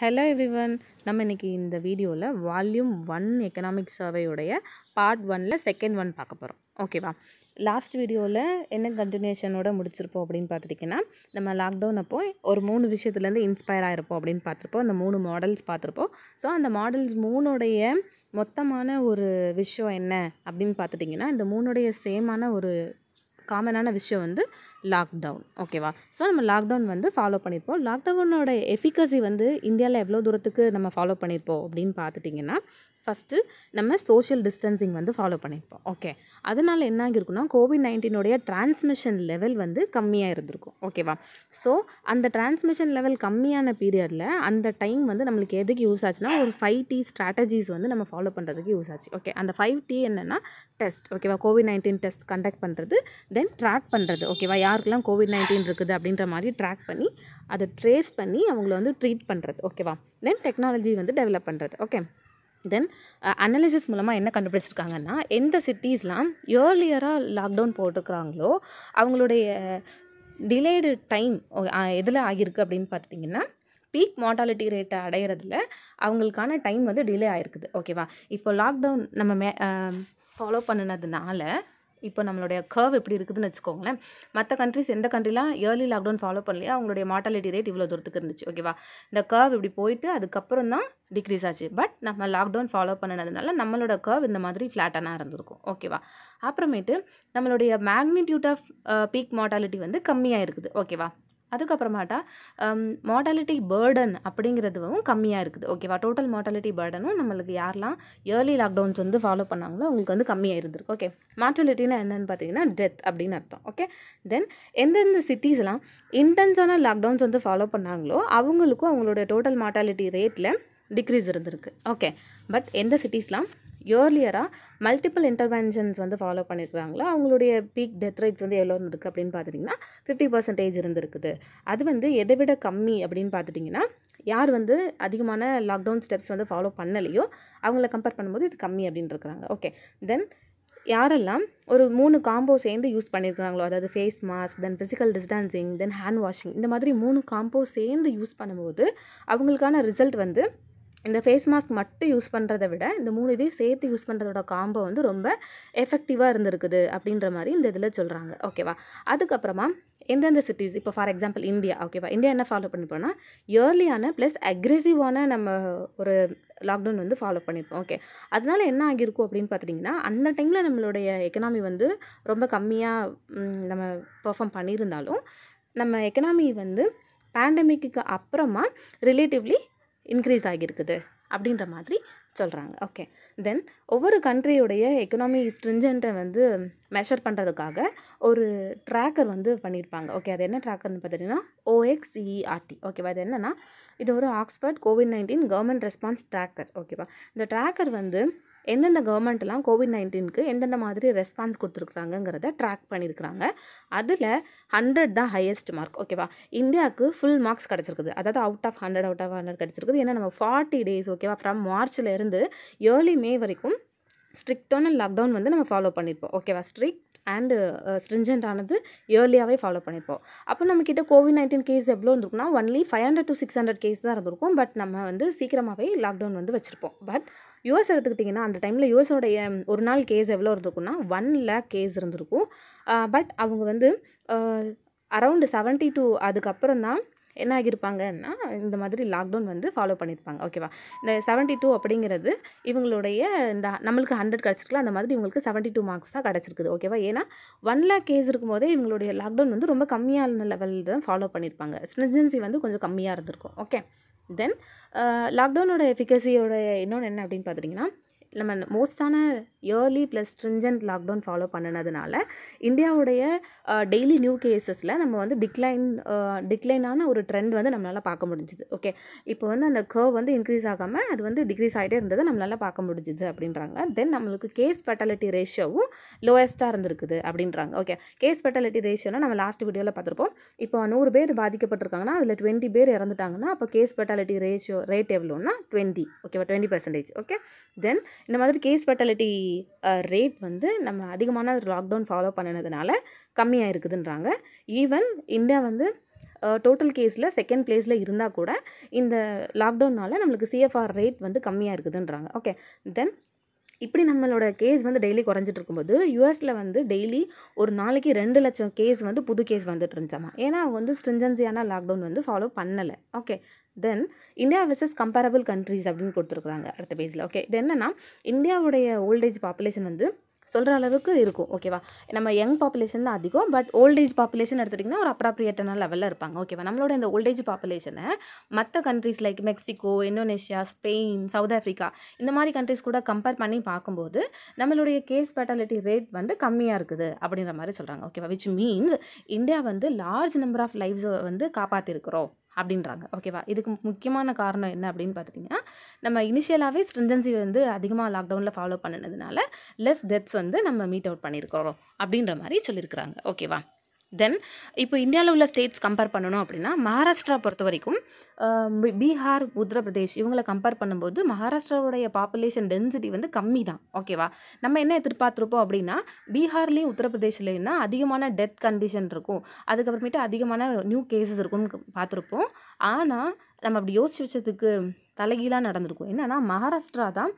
hello everyone நம்ம இன்றைக்கி இந்த வீடியோவில் வால்யூம் ஒன் எக்கனாமிக் சர்வேயுடைய பார்ட் ஒனில் செகண்ட் ஒன் பார்க்க போகிறோம் ஓகேவா லாஸ்ட் வீடியோவில் என்ன கண்டினியூஷனோட முடிச்சிருப்போம் அப்படின்னு பார்த்துட்டிங்கன்னா நம்ம லாக்டவுன் அப்போ ஒரு மூணு விஷயத்துலேருந்து இன்ஸ்பயர் ஆகிருப்போம் அப்படின்னு பார்த்துருப்போம் அந்த மூணு மாடல்ஸ் பார்த்துருப்போம் ஸோ அந்த மாடல்ஸ் மூணுடைய மொத்தமான ஒரு விஷயம் என்ன அப்படின்னு பார்த்துட்டிங்கன்னா இந்த மூணுடைய சேமான ஒரு காமனான விஷயம் வந்து லாக்டவுன் ஓகேவா ஸோ நம்ம லாக்டவுன் வந்து ஃபாலோ பண்ணியிருப்போம் லாக்டவுனோட எஃபிகசி வந்து இந்தியாவில் எவ்வளோ தூரத்துக்கு நம்ம ஃபாலோ பண்ணியிருப்போம் அப்படின்னு பார்த்துட்டிங்கன்னா ஃபஸ்ட்டு நம்ம சோஷியல் டிஸ்டன்சிங் வந்து ஃபாலோ பண்ணியிருப்போம் ஓகே அதனால் என்ன ஆகிருக்குன்னா கோவிட் நைன்டீனுடைய டிரான்ஸ்மிஷன் லெவல் வந்து கம்மியாக இருந்திருக்கும் ஓகேவா ஸோ அந்த டிரான்ஸ்மிஷன் லெவல் கம்மியான பீரியடில் அந்த டைம் வந்து நம்மளுக்கு எதுக்கு யூஸ் ஆச்சுன்னா ஒரு ஃபைவ் டி ஸ்ட்ராட்டஜிஸ் வந்து நம்ம ஃபாலோ பண்ணுறதுக்கு யூஸ் ஆச்சு ஓகே அந்த ஃபைவ் டி என்னென்னா டெஸ்ட் ஓகேவா கோவிட் நைன்டீன் டெஸ்ட் கண்டக்ட் பண்ணுறது தென் ட்ராக் பண்ணுறது ஓகேவா யாருக்கெல்லாம் கோவிட் நைன்டீன் இருக்குது அப்படின்ற மாதிரி ட்ராக் பண்ணி அதை ட்ரேஸ் பண்ணி அவங்கள வந்து ட்ரீட் பண்ணுறது ஓகேவா தென் டெக்னாலஜி வந்து டெவலப் பண்ணுறது ஓகே தென் அனலிசிஸ் மூலமாக என்ன கண்டுபிடிச்சிருக்காங்கன்னா எந்த சிட்டிஸ்லாம் ஏர்லியராக லாக்டவுன் போட்டிருக்கிறாங்களோ அவங்களுடைய டிலேடு டைம் எதில் ஆகியிருக்கு அப்படின்னு பார்த்துட்டிங்கன்னா பீக் மார்ட்டாலிட்டி ரேட்டை அடையிறதுல அவங்களுக்கான டைம் வந்து டிலே ஆகிருக்குது ஓகேவா இப்போ லாக்டவுன் நம்ம மே ஃபாலோ பண்ணினதுனால இப்போ நம்மளுடைய கர்வ் எப்படி இருக்குதுன்னு வச்சுக்கோங்களேன் மற்ற கண்ட்ரிஸ் எந்த கண்ட்ரிலாம் ஏர்லி லாக்டவுன் ஃபாலோ பண்ணலையா அவங்களுடைய மார்ட்டாலிட்டி ரேட் இவ்வளோ தூரத்துக்கு இருந்துச்சு ஓகேவா இந்த கர்வ் இப்படி போயிட்டு அதுக்கப்புறம் தான் டிக்ரீஸ் ஆச்சு பட் நம்ம லாக்டவுன் ஃபாலோ பண்ணினதுனால நம்மளோட கர்வ் இந்த மாதிரி ஃப்ளாட்டானா இருந்திருக்கும் ஓகேவா அப்புறமேட்டு நம்மளுடைய மேக்னிடியூட் ஆஃப் பீக் மார்ட்டாலிட்டி வந்து கம்மியாக இருக்குது ஓகேவா அதுக்கப்புறமாட்டா மார்டாலிட்டி பேர்டன் அப்படிங்கிறதுவும் கம்மியாக இருக்குது ஓகேவா டோட்டல் மார்டாலிட்டி பேர்டனும் நம்மளுக்கு யாரெல்லாம் இயர்லி லாக்டவுன்ஸ் வந்து ஃபாலோ பண்ணாங்களோ அவங்களுக்கு வந்து கம்மியாக இருந்திருக்கு ஓகே மார்டாலிட்டினா என்னென்னு பார்த்தீங்கன்னா டெத் அப்படின்னு அர்த்தம் ஓகே தென் எந்தெந்த சிட்டிஸ்லாம் இன்டென்ஸான லாக்டவுன்ஸ் வந்து ஃபாலோ பண்ணாங்களோ அவங்களுக்கும் அவங்களோட டோட்டல் மார்டாலிட்டி ரேட்டில் டிக்ரீஸ் இருந்திருக்கு ஓகே பட் எந்த சிட்டிஸ்லாம் இயர்லியராக மல்டிபிள் இன்டர்வென்ஷன்ஸ் வந்து ஃபாலோ பண்ணியிருக்காங்களோ அவங்களுடைய பீக் டெத் ரேட் வந்து எவ்வளோன்னு இருக்குது அப்படின்னு பார்த்துட்டிங்கன்னா ஃபிஃப்டி பர்சன்டேஜ் இருந்திருக்குது அது வந்து எதை விட கம்மி அப்படின்னு பார்த்துட்டிங்கன்னா யார் வந்து அதிகமான லாக்டவுன் ஸ்டெப்ஸ் வந்து ஃபாலோ பண்ணலையோ அவங்கள கம்பேர் பண்ணும்போது இது கம்மி அப்படின்னு இருக்கிறாங்க ஓகே தென் யாரெல்லாம் ஒரு மூணு காம்போ சேர்ந்து யூஸ் பண்ணியிருக்கிறாங்களோ அதாவது face mask then physical distancing then hand washing இந்த மாதிரி மூணு காம்போ சேர்ந்து யூஸ் பண்ணும்போது அவங்களுக்கான ரிசல்ட் வந்து இந்த ஃபேஸ் மாஸ்க் மட்டும் யூஸ் பண்ணுறத விட இந்த மூணு இதையும் சேர்த்து யூஸ் பண்ணுறதோட காம்போ வந்து ரொம்ப எஃபெக்டிவாக இருந்திருக்குது அப்படின்ற மாதிரி இந்த இதில் சொல்கிறாங்க ஓகேவா அதுக்கப்புறமா எந்தெந்த சிட்டிஸ் இப்போ ஃபார் எக்ஸாம்பிள் இந்தியா ஓகேவா இந்தியா என்ன ஃபாலோ பண்ணிப்போம்னா இயர்லியான ப்ளஸ் அக்ரெசிவான நம்ம ஒரு லாக்டவுன் வந்து ஃபாலோ பண்ணியிருப்போம் ஓகே அதனால என்ன ஆகியிருக்கும் அப்படின்னு பார்த்துட்டிங்கன்னா அந்த டைமில் நம்மளுடைய எக்கனாமி வந்து ரொம்ப கம்மியாக நம்ம பெர்ஃபார்ம் பண்ணியிருந்தாலும் நம்ம எக்கனாமி வந்து பேண்டமிக்கு அப்புறமா ரிலேட்டிவ்லி இன்க்ரீஸ் ஆகியிருக்குது அப்படின்ற மாதிரி சொல்கிறாங்க ஓகே தென் ஒவ்வொரு கண்ட்ரியுடைய எக்கனாமி ஸ்ட்ரிஞ்சண்ட்டை வந்து மெஷர் பண்ணுறதுக்காக ஒரு ட்ராக்கர் வந்து பண்ணியிருப்பாங்க ஓகே அது என்ன ட்ராக்கர்னு பார்த்தீங்கன்னா ஓஎக்ஸ்இஆர்டி ஓகேவா e அது என்னென்னா இது ஒரு Oxford COVID nineteen government response tracker ஓகேவா இந்த ட்ராக்கர் வந்து எந்தெந்த கவர்மெண்ட்லாம் கோவிட் நைன்டீனுக்கு எந்தெந்த மாதிரி ரெஸ்பான்ஸ் கொடுத்துருக்குறாங்கங்கிறத ட்ராக் பண்ணியிருக்கிறாங்க அதில் ஹண்ட்ரட் தான் ஹையஸ்ட் மார்க் ஓகேவா இந்தியாவுக்கு ஃபுல் மார்க்ஸ் கிடச்சிருக்குது அதாவது out of hundred out of hundred கிடச்சிருக்குது ஏன்னா நம்ம ஃபார்ட்டி டேஸ் ஓகேவா ஃப்ரம் மார்ச்லேருந்து ஏர்லி மே வரைக்கும் ஸ்ட்ரிக்டான லாக்டவுன் வந்து நம்ம ஃபாலோ பண்ணியிருப்போம் ஓகேவா ஸ்ட்ரிக்ட் அண்டு ஆனது இயர்லியாகவே ஃபாலோ பண்ணியிருப்போம் அப்போ நம்மக்கிட்ட கோவிட் நைன்டீன் கேஸ் எவ்வளோ இருந்திருக்குன்னா only five hundred to six hundred case தான் இருந்திருக்கும் பட் நம்ம வந்து சீக்கிரமாகவே லாக்டவுன் வந்து வச்சுருப்போம் பட் யூஎஸ் எடுத்துக்கிட்டிங்கன்னா அந்த டைமில் யூஎஸோடைய ஒரு நாள் கேஸ் எவ்வளோ இருந்திருக்குன்னா ஒன் லேக் கேஸ் இருந்திருக்கும் பட் அவங்க வந்து அரவுண்டு செவன்ட்டி டூ அதுக்கப்புறம் தான் என்ன ஆகியிருப்பாங்கன்னா இந்த மாதிரி லாக்டவுன் வந்து ஃபாலோ பண்ணியிருப்பாங்க ஓகேவா இந்த செவன்ட்டி டூ அப்படிங்கிறது இவங்களுடைய இந்த நம்மளுக்கு ஹண்ட்ரட் கிடச்சிருக்கல அந்த மாதிரி இவங்களுக்கு செவன்ட்டி டூ மார்க்ஸ் தான் கிடச்சிருக்குது ஓகேவா ஏன்னா ஒன் லேக் கேஸ் இருக்கும்போதே இவங்களுடைய லாக்டவுன் வந்து ரொம்ப கம்மியான லெவலில் தான் ஃபாலோ பண்ணியிருப்பாங்க ஸ்ட்ரிஜென்சி வந்து கொஞ்சம் கம்மியாக இருந்திருக்கும் ஓகே தென் லாக்டவுனோட எஃபிகசியோட இன்னொன்று என்ன அப்படின்னு பார்த்துட்டிங்கன்னா நம்ம மோஸ்டான early plus stringent lockdown follow பண்ணினதுனால இந்தியாவுடைய டெய்லி நியூ கேசஸில் நம்ம வந்து டிக்ளைன் டிக்ளைனான ஒரு ட்ரெண்ட் வந்து நம்மளால் பார்க்க முடிஞ்சுது ஓகே இப்போ வந்து அந்த கர்வ் வந்து இன்க்ரீஸ் ஆகாமல் அது வந்து டிக்ரீஸ் ஆகிட்டே இருந்தது நம்மளால் பார்க்க முடிஞ்சுது அப்படின்றாங்க தென் நம்மளுக்கு கேஸ் ஃபெட்டாலிட்டி ரேஷியோவும் லோயஸ்ட்டாக இருந்திருக்குது அப்படின்றாங்க ஓகே கேஸ் ஃபெட்டாலிட்டி ரேஷியோனா நம்ம லாஸ்ட் வீடியோவில் பார்த்துருப்போம் இப்போ நூறு பேர் பாதிக்கப்பட்டிருக்காங்கன்னா அதில் டுவெண்ட்டி பேர் இறந்துட்டாங்கன்னா அப்போ கேஸ் ஃபெட்டாலிட்டி ரேஷியோ ரேட் எவ்வளோன்னா டுவெண்ட்டி ஓகேவா டுவெண்ட்டி பர்சன்டேஜ் ஓகே தென் இந்த மாதிரி கேஸ் ஃபெர்டாலிட்டி ரேட் வந்து நம்ம அதிகமான லாக்டவுன் ஃபாலோ பண்ணினதுனால கம்மியாக இருக்குதுன்றாங்க ஈவன் இந்தியா வந்து டோட்டல் கேஸில் செகண்ட் பிளேஸில் இருந்தால் கூட இந்த லாக்டவுனால் நம்மளுக்கு சிஎஃப்ஆர் ரேட் வந்து கம்மியாக இருக்குதுன்றாங்க ஓகே தென் இப்படி நம்மளோட கேஸ் வந்து டெய்லி குறைஞ்சிட்டு இருக்கும்போது யூஎஸில் வந்து டெய்லி ஒரு நாளைக்கு ரெண்டு லட்சம் கேஸ் வந்து புது கேஸ் வந்துட்டு இருந்துச்சாமா ஏன்னா அவங்க வந்து ஸ்ட்ரிஞ்சன்சியான லாக்டவுன் வந்து ஃபாலோ பண்ணலை okay then India versus comparable countries அப்படின்னு கொடுத்துருக்குறாங்க அடுத்த பேஜில் ஓகே இது என்னென்னா இந்தியாவுடைய ஓல்டேஜ் பாப்புலேஷன் வந்து சொல்கிற அளவுக்கு இருக்கும் ஓகேவா நம்ம யங் பாப்புலேஷன் தான் அதிகம் பட் ஓல்டேஜ் பாப்புலேஷன் எடுத்துகிட்டிங்கன்னா ஒரு அப்ராப்ரியேட்டான லெவலில் இருப்பாங்க ஓகேவா நம்மளோட இந்த ஓல்டேஜ் பாப்புலேஷனை மற்ற countries like Mexico Indonesia Spain South Africa இந்த மாதிரி கண்ட்ரிஸ் கூட கம்பேர் பண்ணி பார்க்கும்போது நம்மளுடைய கேஸ் ஃபேட்டாலிட்டி ரேட் வந்து கம்மியாக இருக்குது அப்படின்ற மாதிரி சொல்கிறாங்க ஓகேவா விச் மீன்ஸ் இந்தியா வந்து லார்ஜ் நம்பர் ஆஃப் லைஃப்ஸை வந்து காப்பாற்றிருக்கிறோம் அப்படின்றாங்க ஓகேவா இதுக்கு முக்கியமான காரணம் என்ன அப்படின்னு பார்த்துட்டிங்கன்னா நம்ம இனிஷியலாகவே ஸ்ட்ரிஞ்சன்சி வந்து அதிகமாக லாக்டவுனில் ஃபாலோ பண்ணினதுனால லெஸ் டெத்ஸ் வந்து நம்ம மீட் அவுட் பண்ணியிருக்கிறோம் அப்படின்ற மாதிரி சொல்லியிருக்கிறாங்க ஓகேவா தென் இப்போ இந்தியாவில் உள்ள ஸ்டேட்ஸ் கம்பேர் பண்ணணும் அப்படின்னா மகாராஷ்டிரா பொறுத்த வரைக்கும் பீகார் உத்தரப்பிரதேஷ் இவங்களை கம்பேர் பண்ணும்போது மகாராஷ்டிராவுடைய பாப்புலேஷன் டென்சிட்டி வந்து கம்மி தான் ஓகேவா நம்ம என்ன எதிர்பார்த்துருப்போம் அப்படின்னா பீகார்லேயும் உத்தரப்பிரதேஷ்லேயும் அதிகமான டெத் கண்டிஷன் இருக்கும் அதுக்கப்புறமேட்டு அதிகமான நியூ கேசஸ் இருக்கும்னு பார்த்துருப்போம் ஆனால் நம்ம அப்படி யோசிச்சு வச்சதுக்கு தலைகீழாக நடந்திருக்கும் என்னென்னா மகாராஷ்டிரா தான்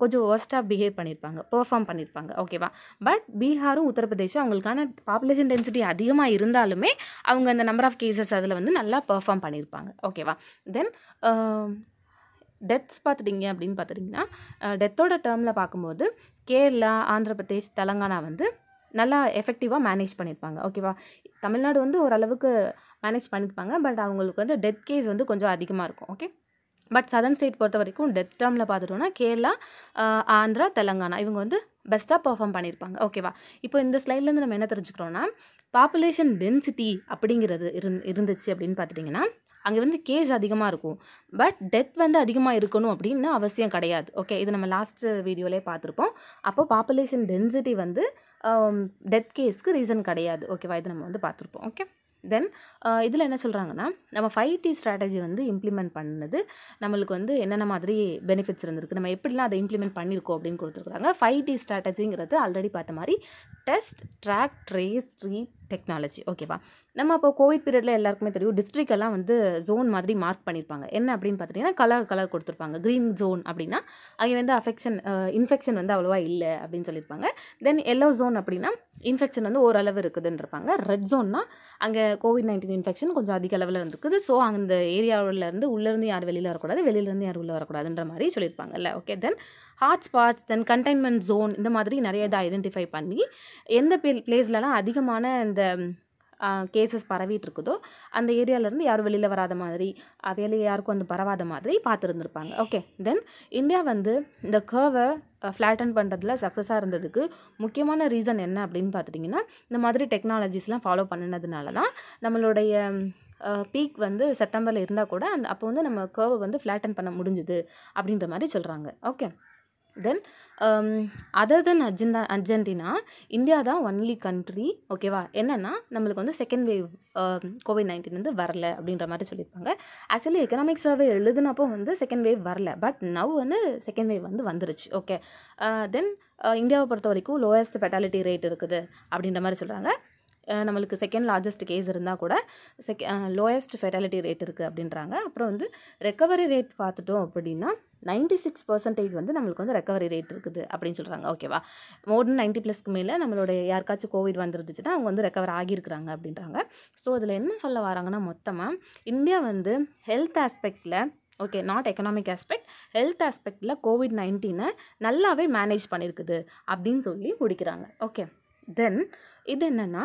கொஞ்சம் ஒர்ஸ்ட்டாக பிஹேவ் பண்ணியிருப்பாங்க பெர்ஃபார்ம் பண்ணியிருப்பாங்க ஓகேவா பட் பீகாரும் உத்தரப்பிரதேஷும் அவங்களுக்கான பாப்புலேஷன் டென்சிட்டி அதிகமாக இருந்தாலுமே அவங்க அந்த நம்பர் ஆஃப் கேசஸ் அதில் வந்து நல்லா பெர்ஃபார்ம் பண்ணியிருப்பாங்க ஓகேவா தென் டெத்ஸ் பார்த்துட்டிங்க அப்படின்னு பார்த்துட்டிங்கன்னா டெத்தோட டேர்மில் பார்க்கும்போது கேரளா ஆந்திர பிரதேஷ் தெலங்கானா வந்து நல்லா எஃபெக்டிவாக மேனேஜ் பண்ணியிருப்பாங்க ஓகேவா தமிழ்நாடு வந்து ஓரளவுக்கு மேனேஜ் பண்ணியிருப்பாங்க பட் அவங்களுக்கு வந்து டெத் கேஸ் வந்து கொஞ்சம் அதிகமாக இருக்கும் ஓகே பட் சதன் ஸ்டேட் பொறுத்த வரைக்கும் டெத் டேர்மில் பார்த்துட்டோம்னா கேரளா ஆந்திரா தெலங்கானா இவங்க வந்து பெஸ்ட்டாக பர்ஃபார்ம் பண்ணியிருப்பாங்க ஓகேவா இப்போ இந்த ஸ்லைட்லேருந்து நம்ம என்ன தெரிஞ்சுக்கிறோன்னா பாப்புலேஷன் டென்சிட்டி அப்படிங்கிறது இருந் இருந்துச்சு அப்படின்னு பார்த்துட்டிங்கன்னா அங்கே வந்து கேஸ் அதிகமாக இருக்கும் பட் டெத் வந்து அதிகமாக இருக்கணும் அப்படின்னு அவசியம் கிடையாது ஓகே இது நம்ம லாஸ்ட் வீடியோலேயே பார்த்துருப்போம் அப்போ பாப்புலேஷன் டென்சிட்டி வந்து டெத் கேஸ்க்கு ரீசன் கிடையாது ஓகேவா இது நம்ம வந்து பார்த்துருப்போம் ஓகே தென் இதில் என்ன சொல்கிறாங்கன்னா நம்ம ஃபைவ் டி ஸ்ட்ராட்டஜி வந்து இம்ப்ளிமெண்ட் பண்ணது நம்மளுக்கு வந்து என்னென்ன மாதிரி பெனிஃபிட்ஸ் இருந்திருக்கு நம்ம எப்படிலாம் அதை இம்ப்ளிமெண்ட் பண்ணியிருக்கோம் அப்படின்னு கொடுத்துருக்குறாங்க ஃபைவ் டி ஸ்ட்ராட்டஜிங்கிறது ஆல்ரெடி பார்த்த மாதிரி test track trace re technology ஓகேவா நம்ம இப்போ கோவிட் பீரியடில் எல்லாருக்குமே தெரியும் டிஸ்ட்ரிக்டெல்லாம் வந்து ஜோன் மாதிரி மார்க் பண்ணியிருப்பாங்க என்ன அப்படின்னு பார்த்தீங்கன்னா கலர் கலர் கொடுத்துருப்பாங்க க்ரீன் ஜோன் அப்படின்னா அங்கே வந்து அஃபெக்ஷன் இன்ஃபெக்ஷன் வந்து அவ்வளோவா இல்லை அப்படின்னு சொல்லியிருப்பாங்க தென் எல்லோ ஜோன் அப்படின்னா இன்ஃபெக்ஷன் வந்து ஓரளவு இருக்குதுன்னு இருப்பாங்க ரெட் ஜோன்னா அங்கே கோவிட் நைன்டீன் யூரின் இன்ஃபெக்ஷன் கொஞ்சம் அதிக அளவில் இருந்துருக்குது ஸோ அந்த ஏரியாவிலேருந்து உள்ளேருந்து யார் வெளியில் வரக்கூடாது வெளியிலேருந்து யார் உள்ளே வரக்கூடாதுன்ற மாதிரி சொல்லியிருப்பாங்கல்ல okay then hot spots then containment zone இந்த மாதிரி நிறைய இதை ஐடென்டிஃபை பண்ணி எந்த பிளேஸ்லலாம் அதிகமான இந்த கேசஸ் பரவிட்டு இருக்குதோ அந்த ஏரியாவிலேருந்து யாரும் வெளியில் வராத மாதிரி வேலையை யாருக்கும் வந்து பரவாத மாதிரி பார்த்துருந்துருப்பாங்க ஓகே தென் இந்தியா வந்து இந்த கர்வை ஃப்ளாட்டன் பண்ணுறதுல சக்ஸஸாக இருந்ததுக்கு முக்கியமான ரீசன் என்ன அப்படின்னு பார்த்துட்டிங்கன்னா இந்த மாதிரி டெக்னாலஜிஸ்லாம் ஃபாலோ பண்ணினதுனால தான் நம்மளுடைய பீக் வந்து செப்டம்பரில் இருந்தால் கூட அந்த அப்போ வந்து நம்ம கர்வை வந்து ஃப்ளாட்டன் பண்ண முடிஞ்சுது அப்படின்ற மாதிரி சொல்கிறாங்க ஓகே தென் அதர் தென் அர்ஜென்டா அர்ஜென்டினா இந்தியா தான் ஒன்லி கண்ட்ரி ஓகேவா என்னென்னா நம்மளுக்கு வந்து செகண்ட் வேவ் கோவிட் நைன்டீன் வந்து வரல அப்படின்ற மாதிரி சொல்லியிருப்பாங்க ஆக்சுவலி எக்கனாமிக் சர்வே எழுதுனப்போ வந்து செகண்ட் வேவ் வரல பட் நவ் வந்து செகண்ட் வேவ் வந்து வந்துருச்சு ஓகே தென் uh, uh, இந்தியாவை பொறுத்த வரைக்கும் லோயஸ்ட் ஃபெட்டாலிட்டி ரேட் இருக்குது அப்படின்ற மாதிரி சொல்கிறாங்க uh, நம்மளுக்கு செகண்ட் லார்ஜஸ்ட் கேஸ் இருந்தால் கூட செகண்ட் லோயஸ்ட் ஃபெட்டாலிட்டி ரேட் இருக்குது அப்படின்றாங்க அப்புறம் வந்து ரெக்கவரி ரேட் பார்த்துட்டோம் அப்படின்னா நைன்டி சிக்ஸ் பர்சன்டேஜ் வந்து நம்மளுக்கு வந்து ரெக்கவரி ரேட் இருக்குது அப்படின்னு சொல்கிறாங்க ஓகேவா மோர் தென் நைன்ட்டி ப்ளஸ்க்கு மேலே நம்மளுடைய யாருக்காச்சும் கோவிட் வந்துருந்துச்சுன்னா அவங்க வந்து ரெக்கவர் ஆகியிருக்கிறாங்க அப்படின்றாங்க ஸோ இதில் என்ன சொல்ல வராங்கன்னா மொத்தமாக இந்தியா வந்து ஹெல்த் ஆஸ்பெக்டில் okay not economic aspect health ஆஸ்பெக்டில் கோவிட் நைன்டீனை நல்லாவே மேனேஜ் பண்ணியிருக்குது அப்படின்னு சொல்லி முடிக்கிறாங்க ஓகே தென் இது என்னென்னா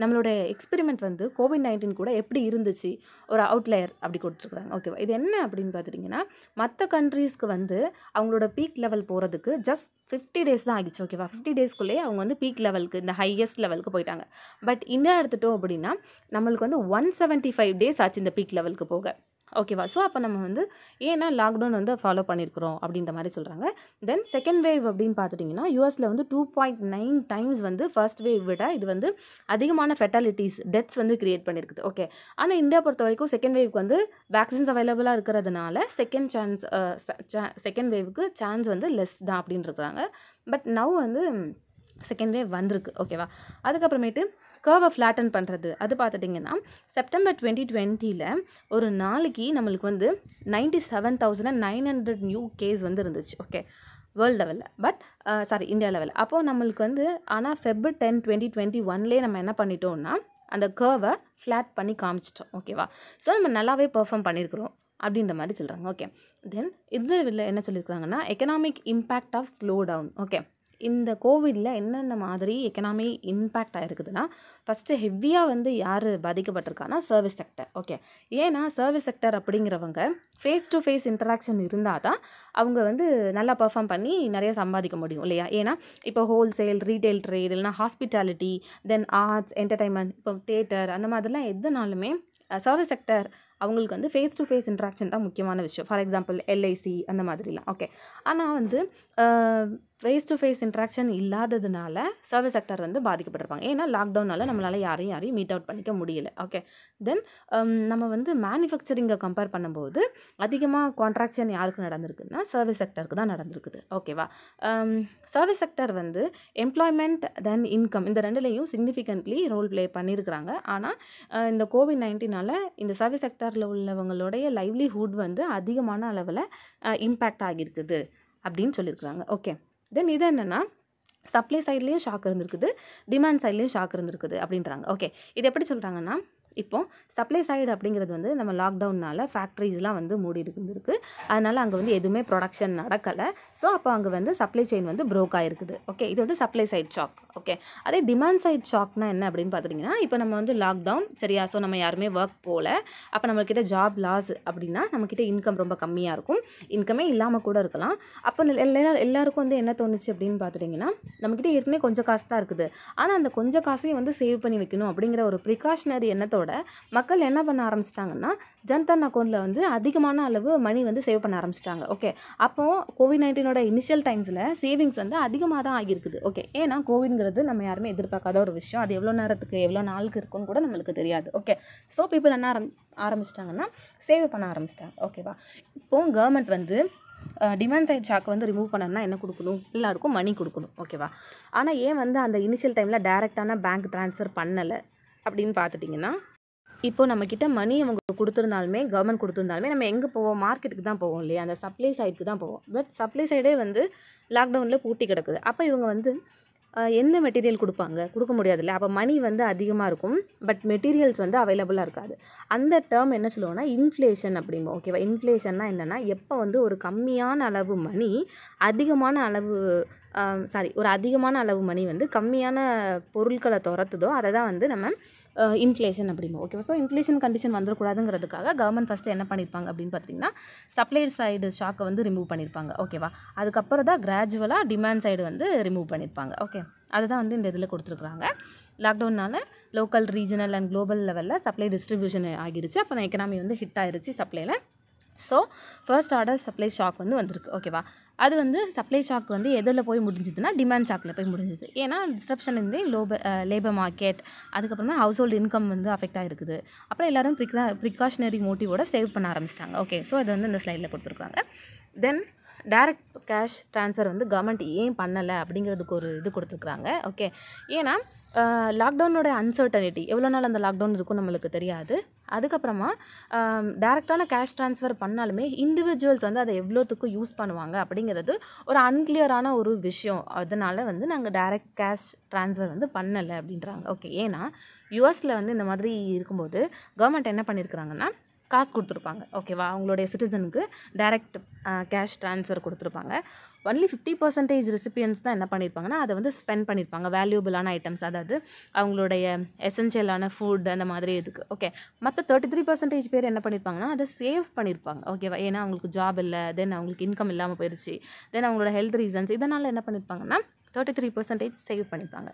நம்மளோட எக்ஸ்பெரிமெண்ட் வந்து கோவிட் நைன்டீன் கூட எப்படி இருந்துச்சு ஒரு அவுட்லயர் அப்படி கொடுத்துருக்குறாங்க ஓகேவா இது என்ன அப்படின்னு பார்த்துட்டிங்கன்னா மற்ற கண்ட்ரீஸ்க்கு வந்து அவங்களோட பீக் லெவல் போகிறதுக்கு ஜஸ்ட் ஃபிஃப்டி டேஸ் தான் ஆகிடுச்சு ஓகேவா ஃபிஃப்டி டேஸ்க்குள்ளேயே அவங்க வந்து பீக் லெவலுக்கு இந்த ஹையஸ்ட் லெவலுக்கு போயிட்டாங்க பட் இன்னும் எடுத்துட்டோம் அப்படின்னா நம்மளுக்கு வந்து ஒன் செவன்ட்டி ஃபைவ் டேஸ் ஆச்சு இந்த பீக் லெவலுக்கு போக ஓகேவா ஸோ அப்போ நம்ம வந்து ஏன்னா லாக்டவுன் வந்து ஃபாலோ பண்ணியிருக்கிறோம் அப்படின்ற மாதிரி சொல்கிறாங்க தென் செகண்ட் வேவ் அப்படின்னு பார்த்துட்டிங்கன்னா யூஎஸில் வந்து டூ பாயிண்ட் நைன் டைம்ஸ் வந்து ஃபர்ஸ்ட் வேவ் விட இது வந்து அதிகமான ஃபெட்டாலிட்டிஸ் டெத்ஸ் வந்து கிரியேட் பண்ணியிருக்குது ஓகே ஆனால் இந்தியா பொறுத்த வரைக்கும் செகண்ட் வேவ்க்கு வந்து வேக்சின்ஸ் அவைலபிளாக இருக்கிறதுனால செகண்ட் சான்ஸ் செகண்ட் வேவ்க்கு சான்ஸ் வந்து லெஸ் தான் அப்படின்னு இருக்கிறாங்க பட் நவ் வந்து செகண்ட் வேவ் வந்திருக்கு ஓகேவா அதுக்கப்புறமேட்டு கர்வை ஃப்ளாட்டன் பண்ணுறது அது பார்த்துட்டிங்கன்னா செப்டம்பர் டுவெண்ட்டி டுவெண்ட்டியில் ஒரு நாளைக்கு நம்மளுக்கு வந்து ninety seven thousand nine hundred new case வந்து இருந்துச்சு ஓகே வேர்ல்டு லெவலில் பட் சாரி இந்தியா லெவலில் அப்போது நம்மளுக்கு வந்து ஆனால் ஃபெப்ரு டென் டுவெண்ட்டி டுவெண்ட்டி ஒன்லேயே நம்ம என்ன பண்ணிட்டோம்னா அந்த கர்வை ஃப்ளாட் பண்ணி காமிச்சிட்டோம் ஓகேவா ஸோ நம்ம நல்லாவே பர்ஃபார்ம் பண்ணியிருக்கிறோம் அப்படின்ற மாதிரி சொல்கிறாங்க ஓகே தென் இதில் என்ன சொல்லியிருக்காங்கன்னா economic impact of slow down okay இந்த கோவிடில் என்னென்ன மாதிரி எக்கனாமி இம்பேக்ட் ஆகிருக்குதுன்னா ஃபஸ்ட்டு ஹெவியாக வந்து யார் பாதிக்கப்பட்டிருக்கான்னா சர்வீஸ் செக்டர் ஓகே ஏன்னா சர்வீஸ் செக்டர் அப்படிங்கிறவங்க ஃபேஸ் டு ஃபேஸ் இன்ட்ராக்ஷன் இருந்தால் தான் அவங்க வந்து நல்லா பர்ஃபார்ம் பண்ணி நிறைய சம்பாதிக்க முடியும் இல்லையா ஏன்னா இப்போ ஹோல்சேல் ரீட்டைல் ட்ரேட் இல்லைனா ஹாஸ்பிட்டாலிட்டி தென் ஆர்ட்ஸ் என்டர்டைன்மெண்ட் இப்போ தேட்டர் அந்த மாதிரிலாம் எதுனாலுமே சர்வீஸ் செக்டர் அவங்களுக்கு வந்து ஃபேஸ் டு ஃபேஸ் இன்ட்ராக்ஷன் தான் முக்கியமான விஷயம் ஃபார் எக்ஸாம்பிள் எல்ஐசி அந்த மாதிரிலாம் ஓகே ஆனால் வந்து ஃபேஸ் டு ஃபேஸ் இன்ட்ராக்ஷன் இல்லாததுனால சர்வீஸ் செக்டர் வந்து பாதிக்கப்பட்டிருப்பாங்க ஏன்னா லாக்டவுனால் நம்மளால் யாரையும் யாரையும் மீட் அவுட் பண்ணிக்க முடியல ஓகே தென் um, நம்ம வந்து மேனுஃபேக்சரிங்கை கம்பேர் பண்ணும்போது அதிகமாக கான்ட்ராக்ஷன் யாருக்கு நடந்திருக்குன்னா சர்வீஸ் செக்டருக்கு தான் நடந்திருக்குது ஓகேவா சர்வீஸ் செக்டர் வந்து எம்ப்ளாய்மெண்ட் தென் இன்கம் இந்த ரெண்டுலேயும் சிக்னிஃபிகண்ட்லி ரோல் ப்ளே பண்ணியிருக்கிறாங்க ஆனால் இந்த கோவிட் நைன்டீனால் இந்த சர்வீஸ் செக்டரில் உள்ளவங்களுடைய லைவ்லிஹுட் வந்து அதிகமான அளவில் இம்பேக்ட் ஆகியிருக்குது அப்படின்னு சொல்லியிருக்கிறாங்க ஓகே தென் இது என்னென்னா சப்ளை சைட்லேயும் ஷாக் இருந்திருக்குது டிமாண்ட் சைட்லேயும் ஷாக் இருந்திருக்குது அப்படின்றாங்க ஓகே இது எப்படி சொல்கிறாங்கன்னா இப்போது சப்ளை சைடு அப்படிங்கிறது வந்து நம்ம லாக்டவுனால் ஃபேக்ட்ரிஸ்லாம் வந்து மூடி இருந்திருக்கு அதனால் அங்கே வந்து எதுவுமே ப்ரொடக்ஷன் நடக்கலை ஸோ அப்போ அங்கே வந்து சப்ளை செயின் வந்து ப்ரோக் ஆகிருக்குது ஓகே இது வந்து சப்ளை சைட் ஷாக் ஓகே அதே டிமாண்ட் சைட் ஷாக்னால் என்ன அப்படின்னு பார்த்துட்டிங்கன்னா இப்போ நம்ம வந்து லாக்டவுன் சரியா ஸோ நம்ம யாருமே ஒர்க் போகல அப்போ நம்மக்கிட்ட ஜாப் லாஸ் அப்படின்னா நம்மக்கிட்ட இன்கம் ரொம்ப கம்மியாக இருக்கும் இன்கமே இல்லாமல் கூட இருக்கலாம் அப்போ எல்லா எல்லாருக்கும் வந்து என்ன தோணுச்சு அப்படின்னு பார்த்துட்டிங்கன்னா நம்மக்கிட்ட ஏற்கனவே கொஞ்சம் காசு தான் இருக்குது ஆனால் அந்த கொஞ்சம் காசையும் வந்து சேவ் பண்ணி வைக்கணும் அப்படிங்கிற ஒரு ப்ரிகாஷனரி எண்ணத்தோட இதோட மக்கள் என்ன பண்ண ஆரம்பிச்சிட்டாங்கன்னா ஜன்தன் அக்கௌண்ட்டில் வந்து அதிகமான அளவு மணி வந்து சேவ் பண்ண ஆரம்பிச்சிட்டாங்க ஓகே அப்போது கோவிட் நைன்டீனோட இனிஷியல் டைம்ஸில் சேவிங்ஸ் வந்து அதிகமாக தான் ஆகியிருக்குது ஓகே ஏன்னா கோவிட்ங்கிறது நம்ம யாருமே எதிர்பார்க்காத ஒரு விஷயம் அது எவ்வளோ நேரத்துக்கு எவ்வளோ நாளுக்கு இருக்குன்னு கூட நம்மளுக்கு தெரியாது ஓகே ஸோ பீப்புள் என்ன ஆரம் ஆரம்பிச்சிட்டாங்கன்னா சேவ் பண்ண ஆரம்பிச்சிட்டாங்க ஓகேவா இப்போது கவர்மெண்ட் வந்து டிமாண்ட் சைட் ஷாக் வந்து ரிமூவ் பண்ணணும்னா என்ன கொடுக்கணும் எல்லாருக்கும் மணி கொடுக்கணும் ஓகேவா ஆனால் ஏன் வந்து அந்த இனிஷியல் டைமில் டேரெக்டான பேங்க் ட்ரான்ஸ்ஃபர் பண்ணலை அப்படின்னு பார்த்துட்டிங்கன்னா இப்போ நம்மக்கிட்ட மணி அவங்க கொடுத்துருந்தாலுமே கவர்மெண்ட் கொடுத்துருந்தாலுமே நம்ம எங்கே போவோம் மார்க்கெட்டுக்கு தான் போவோம் இல்லையா அந்த சப்ளை சைடுக்கு தான் போவோம் பட் சப்ளை சைடே வந்து லாக்டவுனில் பூட்டி கிடக்குது அப்போ இவங்க வந்து எந்த மெட்டீரியல் கொடுப்பாங்க கொடுக்க முடியாதுல்ல அப்போ மணி வந்து அதிகமாக இருக்கும் பட் மெட்டீரியல்ஸ் வந்து அவைலபிளாக இருக்காது அந்த டேர்ம் என்ன சொல்லுவோம்னா இன்ஃப்ளேஷன் அப்படிம்போம் ஓகேவா இன்ஃப்ளேஷன்னா என்னென்னா எப்போ வந்து ஒரு கம்மியான அளவு மணி அதிகமான அளவு சாரி ஒரு அதிகமான அளவு மணி வந்து கம்மியான பொருட்களை துரத்துதோ அதை தான் வந்து நம்ம இன்ஃப்ளேஷன் அப்படிம்போம் ஓகேவா ஸோ இன்ஃப்ளேஷன் கண்டிஷன் வந்துடக்கூடாதுங்கிறதுக்காக கவர்மெண்ட் ஃபஸ்ட்டு என்ன பண்ணியிருப்பாங்க அப்படின்னு பார்த்தீங்கன்னா சப்ளை சைடு ஷாக்கை வந்து ரிமூவ் பண்ணியிருப்பாங்க ஓகேவா அதுக்கப்புறம் தான் கிராஜுவலாக டிமாண்ட் சைடு வந்து ரிமூவ் பண்ணியிருப்பாங்க ஓகே அதை தான் வந்து இந்த இதில் கொடுத்துருக்குறாங்க லாக்டவுனால் லோக்கல் ரீஜனல் அண்ட் குளோபல் லெவலில் சப்ளை டிஸ்ட்ரிபியூஷன் ஆகிடுச்சு அப்போ எக்கனாமி வந்து ஹிட் ஆகிருச்சு சப்ளையில் so first order supply shock வந்து வந்திருக்கு ஓகேவா அது வந்து சப்ளை ஷாக் வந்து எதில் போய் முடிஞ்சதுன்னா டிமாண்ட் ஷாக்கில் போய் முடிஞ்சுது ஏன்னா டிஸ்ட்ரப்ஷன் வந்து லோப லேபர் மார்க்கெட் அதுக்கப்புறமா ஹவுஸ் ஹோல்டு இன்கம் வந்து அஃபெக்ட் ஆகிருக்குது அப்புறம் எல்லோரும் ப்ரிகா ப்ரிகாஷனரி மோட்டிவோட சேவ் பண்ண ஆரம்பிச்சிட்டாங்க ஓகே ஸோ அது வந்து இந்த ஸ்லைடில் கொடுத்துருக்காங்க தென் டேரெக்ட் கேஷ் ட்ரான்ஸ்ஃபர் வந்து கவர்மெண்ட் ஏன் பண்ணலை அப்படிங்கிறதுக்கு ஒரு இது கொடுத்துருக்குறாங்க ஓகே ஏன்னா லாக்டவுனோட அன்சர்டனிட்டி எவ்வளோ நாள் அந்த லாக்டவுன் இருக்கும் நம்மளுக்கு தெரியாது அதுக்கப்புறமா டேரெக்டான கேஷ் ட்ரான்ஸ்ஃபர் பண்ணாலுமே இண்டிவிஜுவல்ஸ் வந்து அதை எவ்வளோத்துக்கு யூஸ் பண்ணுவாங்க அப்படிங்கிறது ஒரு அன்கிளியரான ஒரு விஷயம் அதனால் வந்து நாங்கள் டேரெக்ட் கேஷ் ட்ரான்ஸ்ஃபர் வந்து பண்ணலை அப்படின்றாங்க ஓகே ஏன்னா யுஎஸில் வந்து இந்த மாதிரி இருக்கும்போது கவர்மெண்ட் என்ன பண்ணியிருக்கிறாங்கன்னா காசு கொடுத்துருப்பாங்க ஓகேவா அவங்களுடைய சிட்டிசனுக்கு டைரக்ட் கேஷ் ட்ரான்ஸ்ஃபர் கொடுத்துருப்பாங்க ஒன்லி ஃபிஃப்டி பர்சன்டேஜ் ரெசிபியன்ஸ் தான் என்ன பண்ணியிருப்பாங்கன்னா அதை வந்து ஸ்பெண்ட் பண்ணியிருப்பாங்க வேல்யூபிளான ஐட்டம்ஸ் அதாவது அவங்களுடைய எசென்ஷியலான ஃபுட் அந்த மாதிரி இதுக்கு ஓகே மற்ற தேர்ட்டி த்ரீ பர்சன்டேஜ் பேர் என்ன பண்ணியிருப்பாங்கன்னா அதை சேவ் பண்ணியிருப்பாங்க ஓகேவா ஏன்னா அவங்களுக்கு ஜாப் இல்லை தென் அவங்களுக்கு இன்கம் இல்லாமல் போயிடுச்சு தென் அவங்களோட ஹெல்த் ரீசன்ஸ் இதனால் என்ன பண்ணியிருப்பாங்கன்னா தேர்ட்டி த்ரீ பர்சன்டேஜ் சேவ் பண்ணிப்பாங்க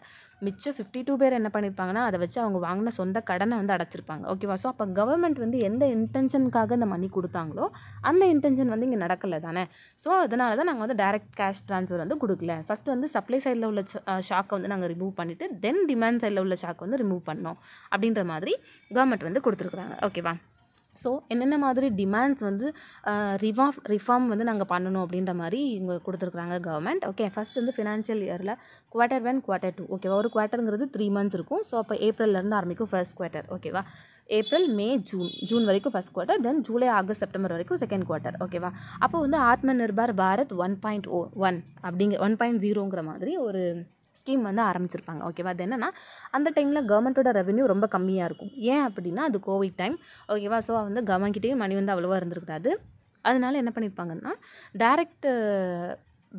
மிச்சம் ஃபிஃப்டி டூ பேர் என்ன பண்ணியிருப்பாங்கன்னா அதை வச்சு அவங்க வாங்கின சொந்த கடனை வந்து அடைச்சிருப்பாங்க ஓகேவா ஸோ அப்போ கவர்மெண்ட் வந்து எந்த இன்டென்ஷனுக்காக இந்த மணி கொடுத்தாங்களோ அந்த இன்டென்ஷன் வந்து இங்கே நடக்கலை தானே ஸோ அதனால தான் நாங்கள் வந்து டைரக்ட் கேஷ் ட்ரான்ஸ்ஃபர் வந்து கொடுக்கல ஃபஸ்ட் வந்து சப்ளை சைடில் உள்ள ஷாக்கை வந்து நாங்கள் ரிமூவ் பண்ணிவிட்டு தென் டிமாண்ட் சைடில் உள்ள ஷாக்கை வந்து ரிமூவ் பண்ணோம் அப்படின்ற மாதிரி கவர்மெண்ட் வந்து கொடுத்துருக்குறாங்க ஓகேவா ஸோ என்னென்ன மாதிரி டிமாண்ட்ஸ் வந்து ரிவாஃப் ரிஃபார்ம் வந்து நாங்கள் பண்ணணும் அப்படின்ற மாதிரி இவங்க கொடுத்துருக்குறாங்க கவர்மெண்ட் ஓகே ஃபஸ்ட் வந்து ஃபினான்ஷியல் இயரில் குவார்ட்டர் ஒன் குவார்ட்டர் டூ ஓகேவா ஒரு குவார்ட்டருங்கிறது த்ரீ மந்த்ஸ் இருக்கும் ஸோ அப்போ ஏப்ரல்லேருந்து ஆரம்பிக்கும் ஃபர்ஸ்ட் குவார்ட்டர் ஓகேவா ஏப்ரல் மே ஜூன் ஜூன் வரைக்கும் first quarter then July August September வரைக்கும் செகண்ட் குவார்ட்டர் ஓகேவா அப்போ வந்து Atma Nirbhar Bharat one point O one அப்படிங்கிற ஒன் பாயிண்ட் ஜீரோங்கிற மாதிரி ஒரு ஸ்கீம் வந்து ஆரம்பிச்சிருப்பாங்க ஓகேவா அது என்னென்னா அந்த டைமில் கவர்மெண்ட்டோட ரெவன்யூ ரொம்ப கம்மியாக இருக்கும் ஏன் அப்படின்னா அது கோவிட் டைம் ஓகேவா ஸோ வந்து கவர்மெண்ட்கிட்டேயும் மணி வந்து அவ்வளோவா இருந்திருக்கூடாது அதனால என்ன பண்ணியிருப்பாங்கன்னா டேரெக்ட்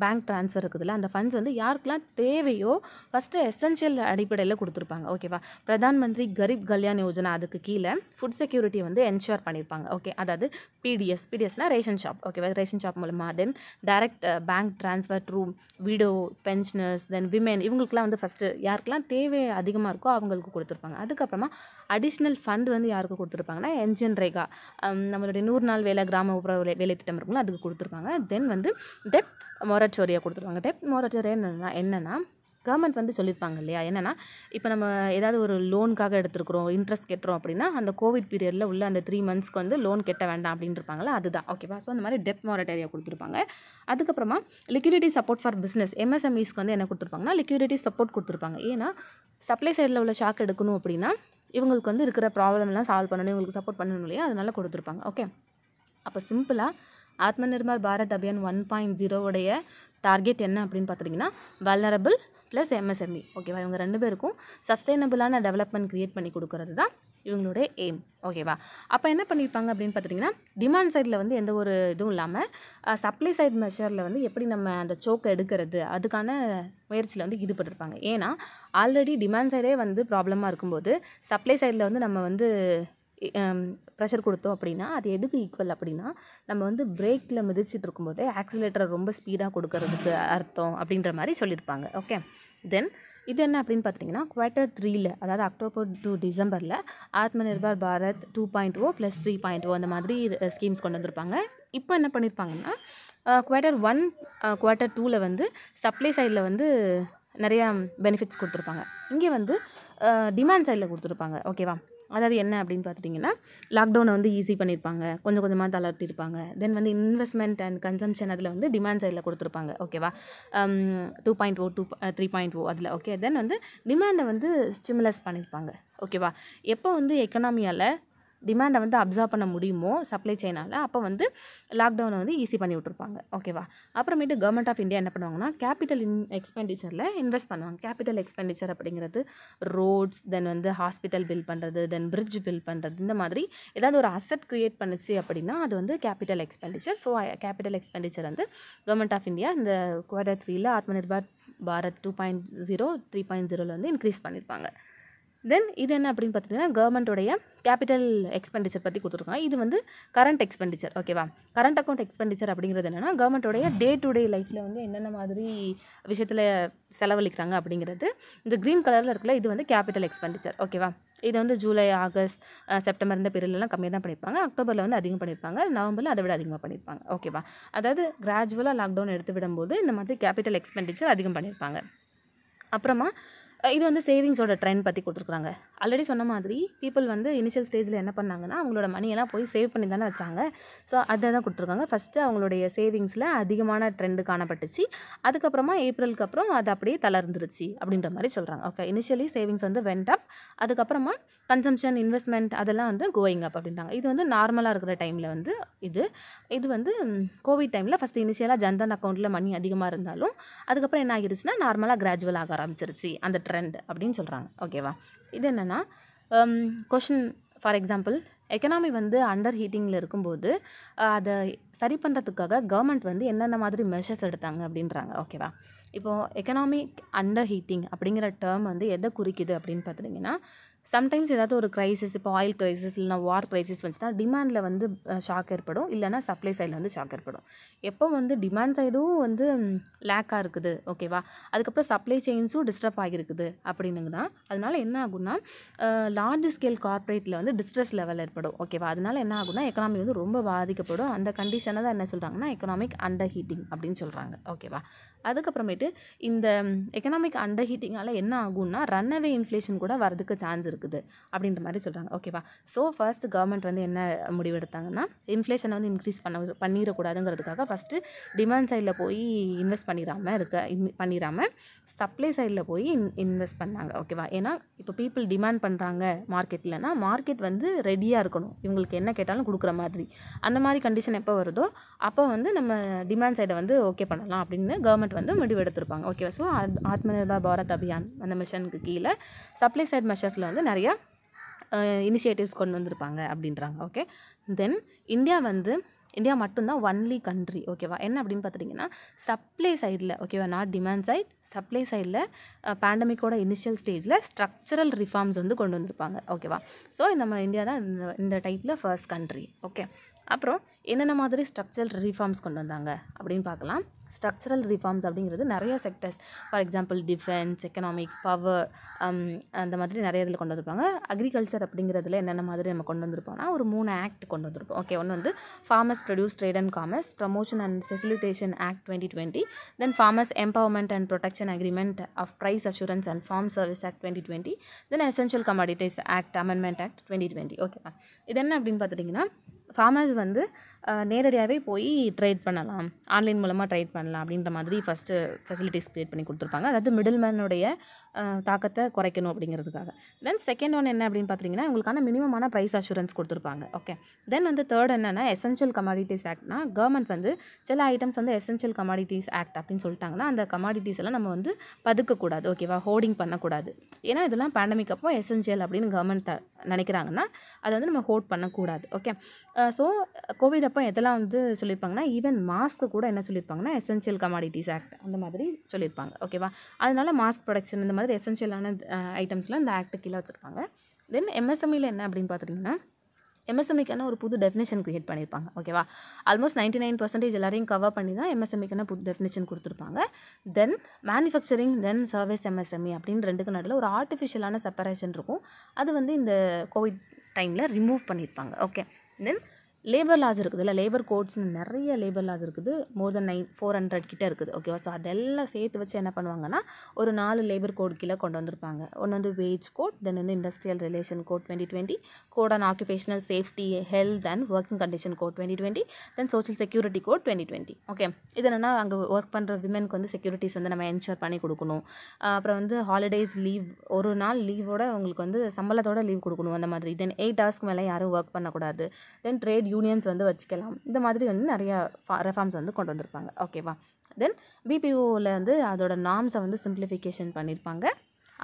பேங்க் ட்ரான்ஸ்ஃபர் இருக்குதுல்ல அந்த ஃபண்ட்ஸ் வந்து யாருக்கெல்லாம் தேவையோ ஃபஸ்ட்டு எசென்ஷியல் அடிப்படையில் கொடுத்துருப்பாங்க ஓகேவா பிரதான் மந்திரி கரீப் கல்யாண் யோஜனா அதுக்கு கீழே ஃபுட் செக்யூரிட்டி வந்து என்ஷூர் பண்ணியிருப்பாங்க ஓகே அதாவது பிடிஎஸ் பிடிஎஸ்னால் ரேஷன் ஷாப் ஓகேவா ரேஷன் ஷாப் மூலமாக then direct bank transfer through widow pensioners then women இவங்களுக்குலாம் வந்து ஃபஸ்ட்டு யாருக்கெல்லாம் தேவை அதிகமாக இருக்கோ அவங்களுக்கு கொடுத்துருப்பாங்க அதுக்கப்புறமா அடிஷ்னல் ஃபண்ட் வந்து யாருக்கு கொடுத்துருப்பாங்கன்னா என்ஜின் ரேகா நம்மளுடைய நூறு நாள் வேலை கிராம உபர வேலை திட்டம் இருக்குங்களா அதுக்கு கொடுத்துருப்பாங்க தென் வந்து டெப்ட் மொரட்டோரியா கொடுத்துருவாங்க டெப் மொரட்டோரியா என்னென்னா என்னென்னா கவர்மெண்ட் வந்து சொல்லியிருப்பாங்க இல்லையா என்னென்னா இப்போ நம்ம ஏதாவது ஒரு லோனுக்காக எடுத்துருக்குறோம் இன்ட்ரெஸ்ட் கெட்டுறோம் அப்படின்னா அந்த கோவிட் பீரியடில் உள்ள அந்த த்ரீ மந்த்ஸ்க்கு வந்து லோன் கெட்ட வேண்டாம் அப்படின்ட்டு அதுதான் ஓகேவா ஸோ அந்த மாதிரி டெப் மொரட்டோரியா கொடுத்துருப்பாங்க அதுக்கப்புறமா லிக்யூரிட்டி சப்போர்ட் ஃபார் பிஸ்னஸ் எம்எஸ்எம்இஸ்க்கு வந்து என்ன கொடுத்துருப்பாங்கன்னா லிக்யூரிட்டி சப்போர்ட் கொடுத்துருப்பாங்க ஏன்னா சப்ளை சைடில் உள்ள ஷாக் எடுக்கணும் அப்படின்னா இவங்களுக்கு வந்து இருக்கிற ப்ராப்ளம்லாம் சால்வ் பண்ணணும் இவங்களுக்கு சப்போர்ட் பண்ணணும் இல்லையா அதனால கொடுத்துருப்பாங்க ஓகே அப்போ சிம்பிளாக ஆத்ம பாரத் அபியான் ஒன் பாயிண்ட் ஜீரோவுடைய டார்கெட் என்ன அப்படின்னு பார்த்துட்டிங்கன்னா வல்னரபிள் ப்ளஸ் எம்எஸ்எம்இ ஓகேவா இவங்க ரெண்டு பேருக்கும் சஸ்டைனபிளான டெவலப்மெண்ட் க்ரியேட் பண்ணி கொடுக்கறது தான் இவங்களுடைய எய்ம் ஓகேவா அப்போ என்ன பண்ணியிருப்பாங்க அப்படின்னு பார்த்துட்டிங்கன்னா டிமாண்ட் சைடில் வந்து எந்த ஒரு இதுவும் இல்லாமல் சப்ளை சைட் மெஷரில் வந்து எப்படி நம்ம அந்த சோக்கை எடுக்கிறது அதுக்கான முயற்சியில் வந்து ஈடுபட்டிருப்பாங்க ஏன்னா ஆல்ரெடி டிமாண்ட் சைடே வந்து ப்ராப்ளமாக இருக்கும்போது சப்ளை சைடில் வந்து நம்ம வந்து ப்ரெஷர் கொடுத்தோம் அப்படின்னா அது எதுக்கு ஈக்குவல் அப்படின்னா நம்ம வந்து பிரேக்கில் மிதிச்சிட்டு இருக்கும்போதே ஆக்சிலேட்டரை ரொம்ப ஸ்பீடாக கொடுக்கறதுக்கு அர்த்தம் அப்படின்ற மாதிரி சொல்லியிருப்பாங்க ஓகே தென் இது என்ன அப்படின்னு பார்த்தீங்கன்னா குவார்ட்டர் த்ரீல அதாவது அக்டோபர் டு டிசம்பரில் Atma Nirbhar Bharat two point O plus three point O அந்த மாதிரி ஸ்கீம்ஸ் கொண்டு வந்திருப்பாங்க இப்போ என்ன பண்ணியிருப்பாங்கன்னா குவார்ட்டர் ஒன் குவார்ட்டர் டூவில் வந்து சப்ளை சைடில் வந்து நிறையா பெனிஃபிட்ஸ் கொடுத்துருப்பாங்க இங்கே வந்து டிமாண்ட் சைடில் கொடுத்துருப்பாங்க ஓகேவா அதாவது என்ன அப்படின்னு பார்த்துட்டிங்கன்னா லாக்டவுனை வந்து ஈஸி பண்ணியிருப்பாங்க கொஞ்சம் கொஞ்சமாக தளர்த்திருப்பாங்க தென் வந்து இன்வெஸ்ட்மெண்ட் அண்ட் கன்சம்ஷன் அதில் வந்து டிமாண்ட் சைடில் கொடுத்துருப்பாங்க ஓகேவா two point O two three point O அதில் ஓகே தென் வந்து டிமாண்டை வந்து ஸ்டிமுலஸ் பண்ணியிருப்பாங்க ஓகேவா எப்போ வந்து எக்கனாமியால் டிமாண்டை வந்து அப்சர்வ் பண்ண முடியுமோ சப்ளை செயினால் அப்போ வந்து லாக்டவுனை வந்து ஈஸி பண்ணி விட்ருப்பாங்க ஓகேவா அப்புறமேட்டு கவர்மெண்ட் ஆஃப் இந்தியா என்ன பண்ணுவாங்கன்னா கேபிட்டல் இன் எக்ஸ்பெண்டிச்சரில் இன்வெஸ்ட் பண்ணுவாங்க கேபிட்டல் எக்ஸ்பெண்டிச்சர் அப்படிங்கிறது ரோட்ஸ் தென் வந்து ஹாஸ்பிட்டல் பில் பண்ணுறது தென் பிரிட்ஜ் பில் பண்ணுறது இந்த மாதிரி ஏதாவது ஒரு அசட் க்ரியேட் பண்ணுச்சு அப்படின்னா அது வந்து capital expenditure so capital expenditure வந்து கவர்மெண்ட் ஆஃப் இந்தியா இந்த குவாட்டர் த்ரீயில் Atma Nirbhar Bharat two point zero three point ஜீரோவில் வந்து இன்க்ரீஸ் பண்ணியிருப்பாங்க தென் இது என்ன அப்படின்னு பார்த்தீங்கன்னா கவர்மெண்ட்டோடைய கேபிட்டல் எக்ஸ்பெண்டிச்சர் பற்றி கொடுத்துருக்காங்க இது வந்து கரண்ட் எக்ஸ்பெண்டிச்சர் ஓகேவா கரண்ட் அக்கௌண்ட் எக்ஸ்பெண்டிச்சர் அப்படிங்கிறது என்னென்னா கவர்மெண்ட்டோடைய டே டு டே லைஃப்பில் வந்து என்னென்ன மாதிரி விஷயத்தில் செலவழிக்கிறாங்க அப்படிங்கிறது இந்த க்ரீன் கலரில் இருக்கல இது வந்து கேபிட்டல் எக்ஸ்பெண்டிச்சர் ஓகேவா இது வந்து ஜூலை ஆகஸ்ட் செப்டம்பர் இந்த பீரியட்லாம் கம்மியாக தான் பண்ணியிருப்பாங்க அக்டோபரில் வந்து அதிகம் பண்ணியிருப்பாங்க நவம்பரில் அதை விட அதிகமாக பண்ணியிருப்பாங்க ஓகேவா அதாவது கிராஜுவலாக லாக்டவுன் எடுத்து விடும்போது இந்த மாதிரி கேபிட்டல் எக்ஸ்பெண்டிச்சர் அதிகம் பண்ணியிருப்பாங்க அப்புறமா இது வந்து சேவிங்ஸோட ட்ரெண்ட் பற்றி கொடுத்துருக்குறாங்க ஆல்ரெடி சொன்ன மாதிரி பீப்புள் வந்து இனிஷியல் ஸ்டேஜில் என்ன பண்ணாங்கன்னா அவங்களோட மணியெல்லாம் போய் சேவ் பண்ணி தானே வச்சாங்க ஸோ அதை தான் கொடுத்துருக்காங்க ஃபஸ்ட்டு அவங்களுடைய சேவிங்ஸில் அதிகமான ட்ரெண்டு காணப்பட்டுச்சு அதுக்கப்புறமா ஏப்ரலுக்கு அப்புறம் அது அப்படியே தளர்ந்துருச்சு அப்படின்ற மாதிரி சொல்கிறாங்க ஓகே இனிஷியலி சேவிங்ஸ் வந்து வெண்ட் அப் அதுக்கப்புறமா கன்சம்ஷன் இன்வெஸ்ட்மெண்ட் அதெல்லாம் வந்து கோயிங் அப் அப்படின்றாங்க இது வந்து நார்மலாக இருக்கிற டைமில் வந்து இது இது வந்து கோவிட் டைமில் ஃபஸ்ட்டு இனிஷியலாக ஜன்தன் அக்கௌண்ட்டில் மணி அதிகமாக இருந்தாலும் அதுக்கப்புறம் என்ன ஆகிருச்சுன்னா நார்மலாக கிராஜுவல் ஆக ஆரம்பிச்சிருச்சு அந்த ட்ரெண்ட் ட்ரெண்ட் அப்படின்னு சொல்கிறாங்க ஓகேவா இது என்னென்னா கொஷின் ஃபார் எக்ஸாம்பிள் எக்கனாமி வந்து அண்டர் ஹீட்டிங்கில் இருக்கும்போது அதை சரி பண்ணுறதுக்காக கவர்மெண்ட் வந்து என்னென்ன மாதிரி மெஷர்ஸ் எடுத்தாங்க அப்படின்றாங்க ஓகேவா இப்போது எக்கனாமிக் அண்டர் ஹீட்டிங் அப்படிங்கிற டேர்ம் வந்து எதை குறிக்குது அப்படின்னு பார்த்துட்டிங்கன்னா சம்டைம்ஸ் ஏதாவது ஒரு க்ரைசிஸ் இப்போ ஆயில் க்ரைசிஸ் இல்லைனா வார் க்ரைசிஸ் வந்துச்சுன்னா டிமாண்டில் வந்து ஷாக் ஏற்படும் இல்லைனா சப்ளை சைடில் வந்து ஷாக் ஏற்படும் எப்போ வந்து டிமாண்ட் சைடும் வந்து லேக்காக இருக்குது ஓகேவா அதுக்கப்புறம் சப்ளை செயின்ஸும் டிஸ்டர்ப் ஆகியிருக்குது தான் அதனால் என்ன ஆகும்னா லார்ஜ் ஸ்கேல் கார்ப்பரேட்டில் வந்து டிஸ்ட்ரெஸ் லெவல் ஏற்படும் ஓகேவா அதனால் என்ன ஆகும்னா எக்கனாமி வந்து ரொம்ப பாதிக்கப்படும் அந்த கண்டிஷனை தான் என்ன சொல்கிறாங்கன்னா எக்கனாமிக் அண்டர் ஹீட்டிங் அப்படின்னு சொல்கிறாங்க ஓகேவா அதுக்கப்புறமேட்டு இந்த எக்கனாமிக் அண்டர் ஹீட்டிங்கால் என்ன ஆகும்னா அவே இன்ஃப்ளேஷன் கூட வரதுக்கு சான்ஸ் இருக்குது அப்படின்ற மாதிரி சொல்கிறாங்க ஓகேவா ஸோ ஃபர்ஸ்ட் கவர்மெண்ட் வந்து என்ன முடிவு எடுத்தாங்கன்னா இன்ஃப்ளேஷனை வந்து இன்க்ரீஸ் பண்ண பண்ணிடக்கூடாதுங்கிறதுக்காக ஃபஸ்ட்டு டிமாண்ட் சைடில் போய் இன்வெஸ்ட் பண்ணிடாமல் இருக்க இன் பண்ணிடாமல் சப்ளை சைடில் போய் இன் இன்வெஸ்ட் பண்ணாங்க ஓகேவா ஏன்னா இப்போ பீப்புள் டிமாண்ட் பண்ணுறாங்க மார்க்கெட்டில்னா மார்க்கெட் வந்து ரெடியாக இருக்கணும் இவங்களுக்கு என்ன கேட்டாலும் கொடுக்குற மாதிரி அந்த மாதிரி கண்டிஷன் எப்போ வருதோ அப்போ வந்து நம்ம டிமாண்ட் சைடை வந்து ஓகே பண்ணலாம் அப்படின்னு கவர்மெண்ட் வந்து முடிவு எடுத்திருப்பாங்க ஓகேவா ஸோ ஆத்ம நிர்பர் பாரத் அபியான் அந்த மிஷனுக்கு கீழே சப்ளை சைட் மெஷர்ஸில் வந்து நிறையா இனிஷியேட்டிவ்ஸ் கொண்டு வந்திருப்பாங்க அப்படின்றாங்க ஓகே தென் இந்தியா வந்து இந்தியா மட்டும்தான் ஒன்லி கண்ட்ரி ஓகேவா என்ன அப்படின்னு பார்த்துட்டிங்கன்னா சப்ளை சைடில் ஓகேவா நாட் டிமாண்ட் சைட் சப்ளை சைடில் பேண்டமிக்கோட இனிஷியல் ஸ்டேஜில் ஸ்ட்ரக்சரல் ரிஃபார்ம்ஸ் வந்து கொண்டு வந்திருப்பாங்க ஓகேவா ஸோ நம்ம இந்தியா தான் இந்த இந்த டைப்பில் ஃபர்ஸ்ட் கண்ட்ரி ஓகே அப்புறம் என்னென்ன மாதிரி ஸ்ட்ரக்சரல் ரிஃபார்ம்ஸ் கொண்டு வந்தாங்க அப்படின்னு பார்க்கலாம் ஸ்ட்ரக்சரல் ரிஃபார்ம்ஸ் அப்படிங்கிறது நிறைய sectors for example defence economic power அந்த மாதிரி நிறைய இதில் கொண்டு வந்திருப்பாங்க அக்ரிகல்ச்சர் அப்படிங்கிறதுல என்னென்ன மாதிரி நம்ம கொண்டு வந்திருப்போம்னா ஒரு மூணு ஆக்ட் கொண்டு வந்திருப்போம் ஓகே ஒன்று வந்து farmers produce trade and commerce promotion and facilitation act twenty twenty then farmers empowerment and protection agreement of price assurance and farm service act twenty twenty then essential commodities act amendment act twenty twenty okay இது என்ன அப்படின்னு பார்த்துட்டிங்கன்னா farmers வந்து நேரடியாகவே போய் trade பண்ணலாம் online மூலமாக trade பண்ணலாம் அப்படின்ற மாதிரி ஃபஸ்ட்டு ஃபெசிலிட்டிஸ் க்ரியேட் பண்ணி கொடுத்துருப்பாங்க அதாவது மிடில் மேனுடைய தாக்கத்தை குறைக்கணும் அப்படிங்கிறதுக்காக தென் செகண்ட் ஒன் என்ன அப்படின்னு பார்த்தீங்கன்னா உங்களுக்கான மினிமமான ப்ரைஸ் அஷூரன்ஸ் கொடுத்துருப்பாங்க ஓகே தென் வந்து தேர்ட் என்னென்னா எசென்ஷியல் கமாடிட்டிஸ் ஆக்ட்னா கவர்மெண்ட் வந்து சில ஐட்டம்ஸ் வந்து எசென்ஷியல் கமாடிட்டிஸ் ஆக்ட் அப்படின்னு சொல்லிட்டாங்கன்னா அந்த கமாடிட்டிஸ் எல்லாம் நம்ம வந்து பதுக்கக்கூடாது ஓகேவா ஹோர்டிங் பண்ணக்கூடாது ஏன்னா இதெல்லாம் பேண்டமிக் அப்போ எசென்ஷியல் அப்படின்னு கவர்மெண்ட் நினைக்கிறாங்கன்னா அதை வந்து நம்ம ஹோல்ட் பண்ணக்கூடாது ஓகே ஸோ கோவிட் அப்போ எதெல்லாம் வந்து சொல்லியிருப்பாங்கன்னா ஈவன் மாஸ்க்கு கூட என்ன சொல்லியிருப்பாங்கன்னா எசென்ஷியல் கமாடிட்டிஸ் ஆக்ட் அந்த மாதிரி சொல்லியிருப்பாங்க ஓகேவா அதனால மாஸ்க் ப்ரொடக்ஷன் இந்த மாதிரி அதாவது எசென்ஷியலான ஐட்டம்ஸ்லாம் இந்த ஆக்ட்டு கீழே வச்சுருப்பாங்க தென் எம்எஸ்எம்இல e என்ன அப்படின்னு பார்த்துட்டிங்கன்னா எம்எஸ்எம்இக்கான e ஒரு புது டெஃபினேஷன் க்ரியேட் பண்ணியிருப்பாங்க ஓகேவா ஆல்மோஸ்ட் நைன்டி நைன் பர்சன்டேஜ் எல்லாரையும் கவர் பண்ணி தான் எம்எஸ்எம்இக்கான e புது டெஃபினேஷன் கொடுத்துருப்பாங்க then manufacturing then service MSME அப்படின்னு ரெண்டுக்கு நடுவில் ஒரு ஆர்டிஃபிஷியலான செப்பரேஷன் இருக்கும் அது வந்து இந்த கோவிட் டைமில் ரிமூவ் பண்ணியிருப்பாங்க ஓகே தென் லேபர் லாஸ் இருக்குது இல்லை லேபர் கோட்ஸ்னு நிறைய லேபர் லாஸ் இருக்குது more than nine four hundred கிட்டே இருக்குது ஓகேவா ஸோ அதெல்லாம் சேர்த்து வச்சு என்ன பண்ணுவாங்கன்னா ஒரு நாலு லேபர் கோட் கீழே கொண்டு வந்திருப்பாங்க ஒன்று வந்து வேஜ் கோட் தென் வந்து industrial relation code twenty twenty code on occupational safety health and working condition code twenty twenty then social security code twenty twenty okay இது என்னென்னா அங்கே ஒர்க் பண்ணுற விமனுக்கு வந்து செக்யூரிட்டிஸ் வந்து நம்ம என்ஷோர் பண்ணி கொடுக்கணும் அப்புறம் வந்து ஹாலிடேஸ் லீவ் ஒரு நாள் லீவோட உங்களுக்கு வந்து சம்பளத்தோட லீவ் கொடுக்கணும் அந்த மாதிரி தென் எயிட் ஹவர்ஸ்க்கு மேலே யாரும் ஒர்க் பண்ணக்கூடாது தென் ட்ரேட் யூனியன்ஸ் வந்து வச்சுக்கலாம் இந்த மாதிரி வந்து நிறையா ரெஃபார்ம்ஸ் வந்து கொண்டு வந்திருப்பாங்க ஓகேவா தென் பிபிஓவில் வந்து அதோட நாம்ஸை வந்து சிம்பிளிஃபிகேஷன் பண்ணியிருப்பாங்க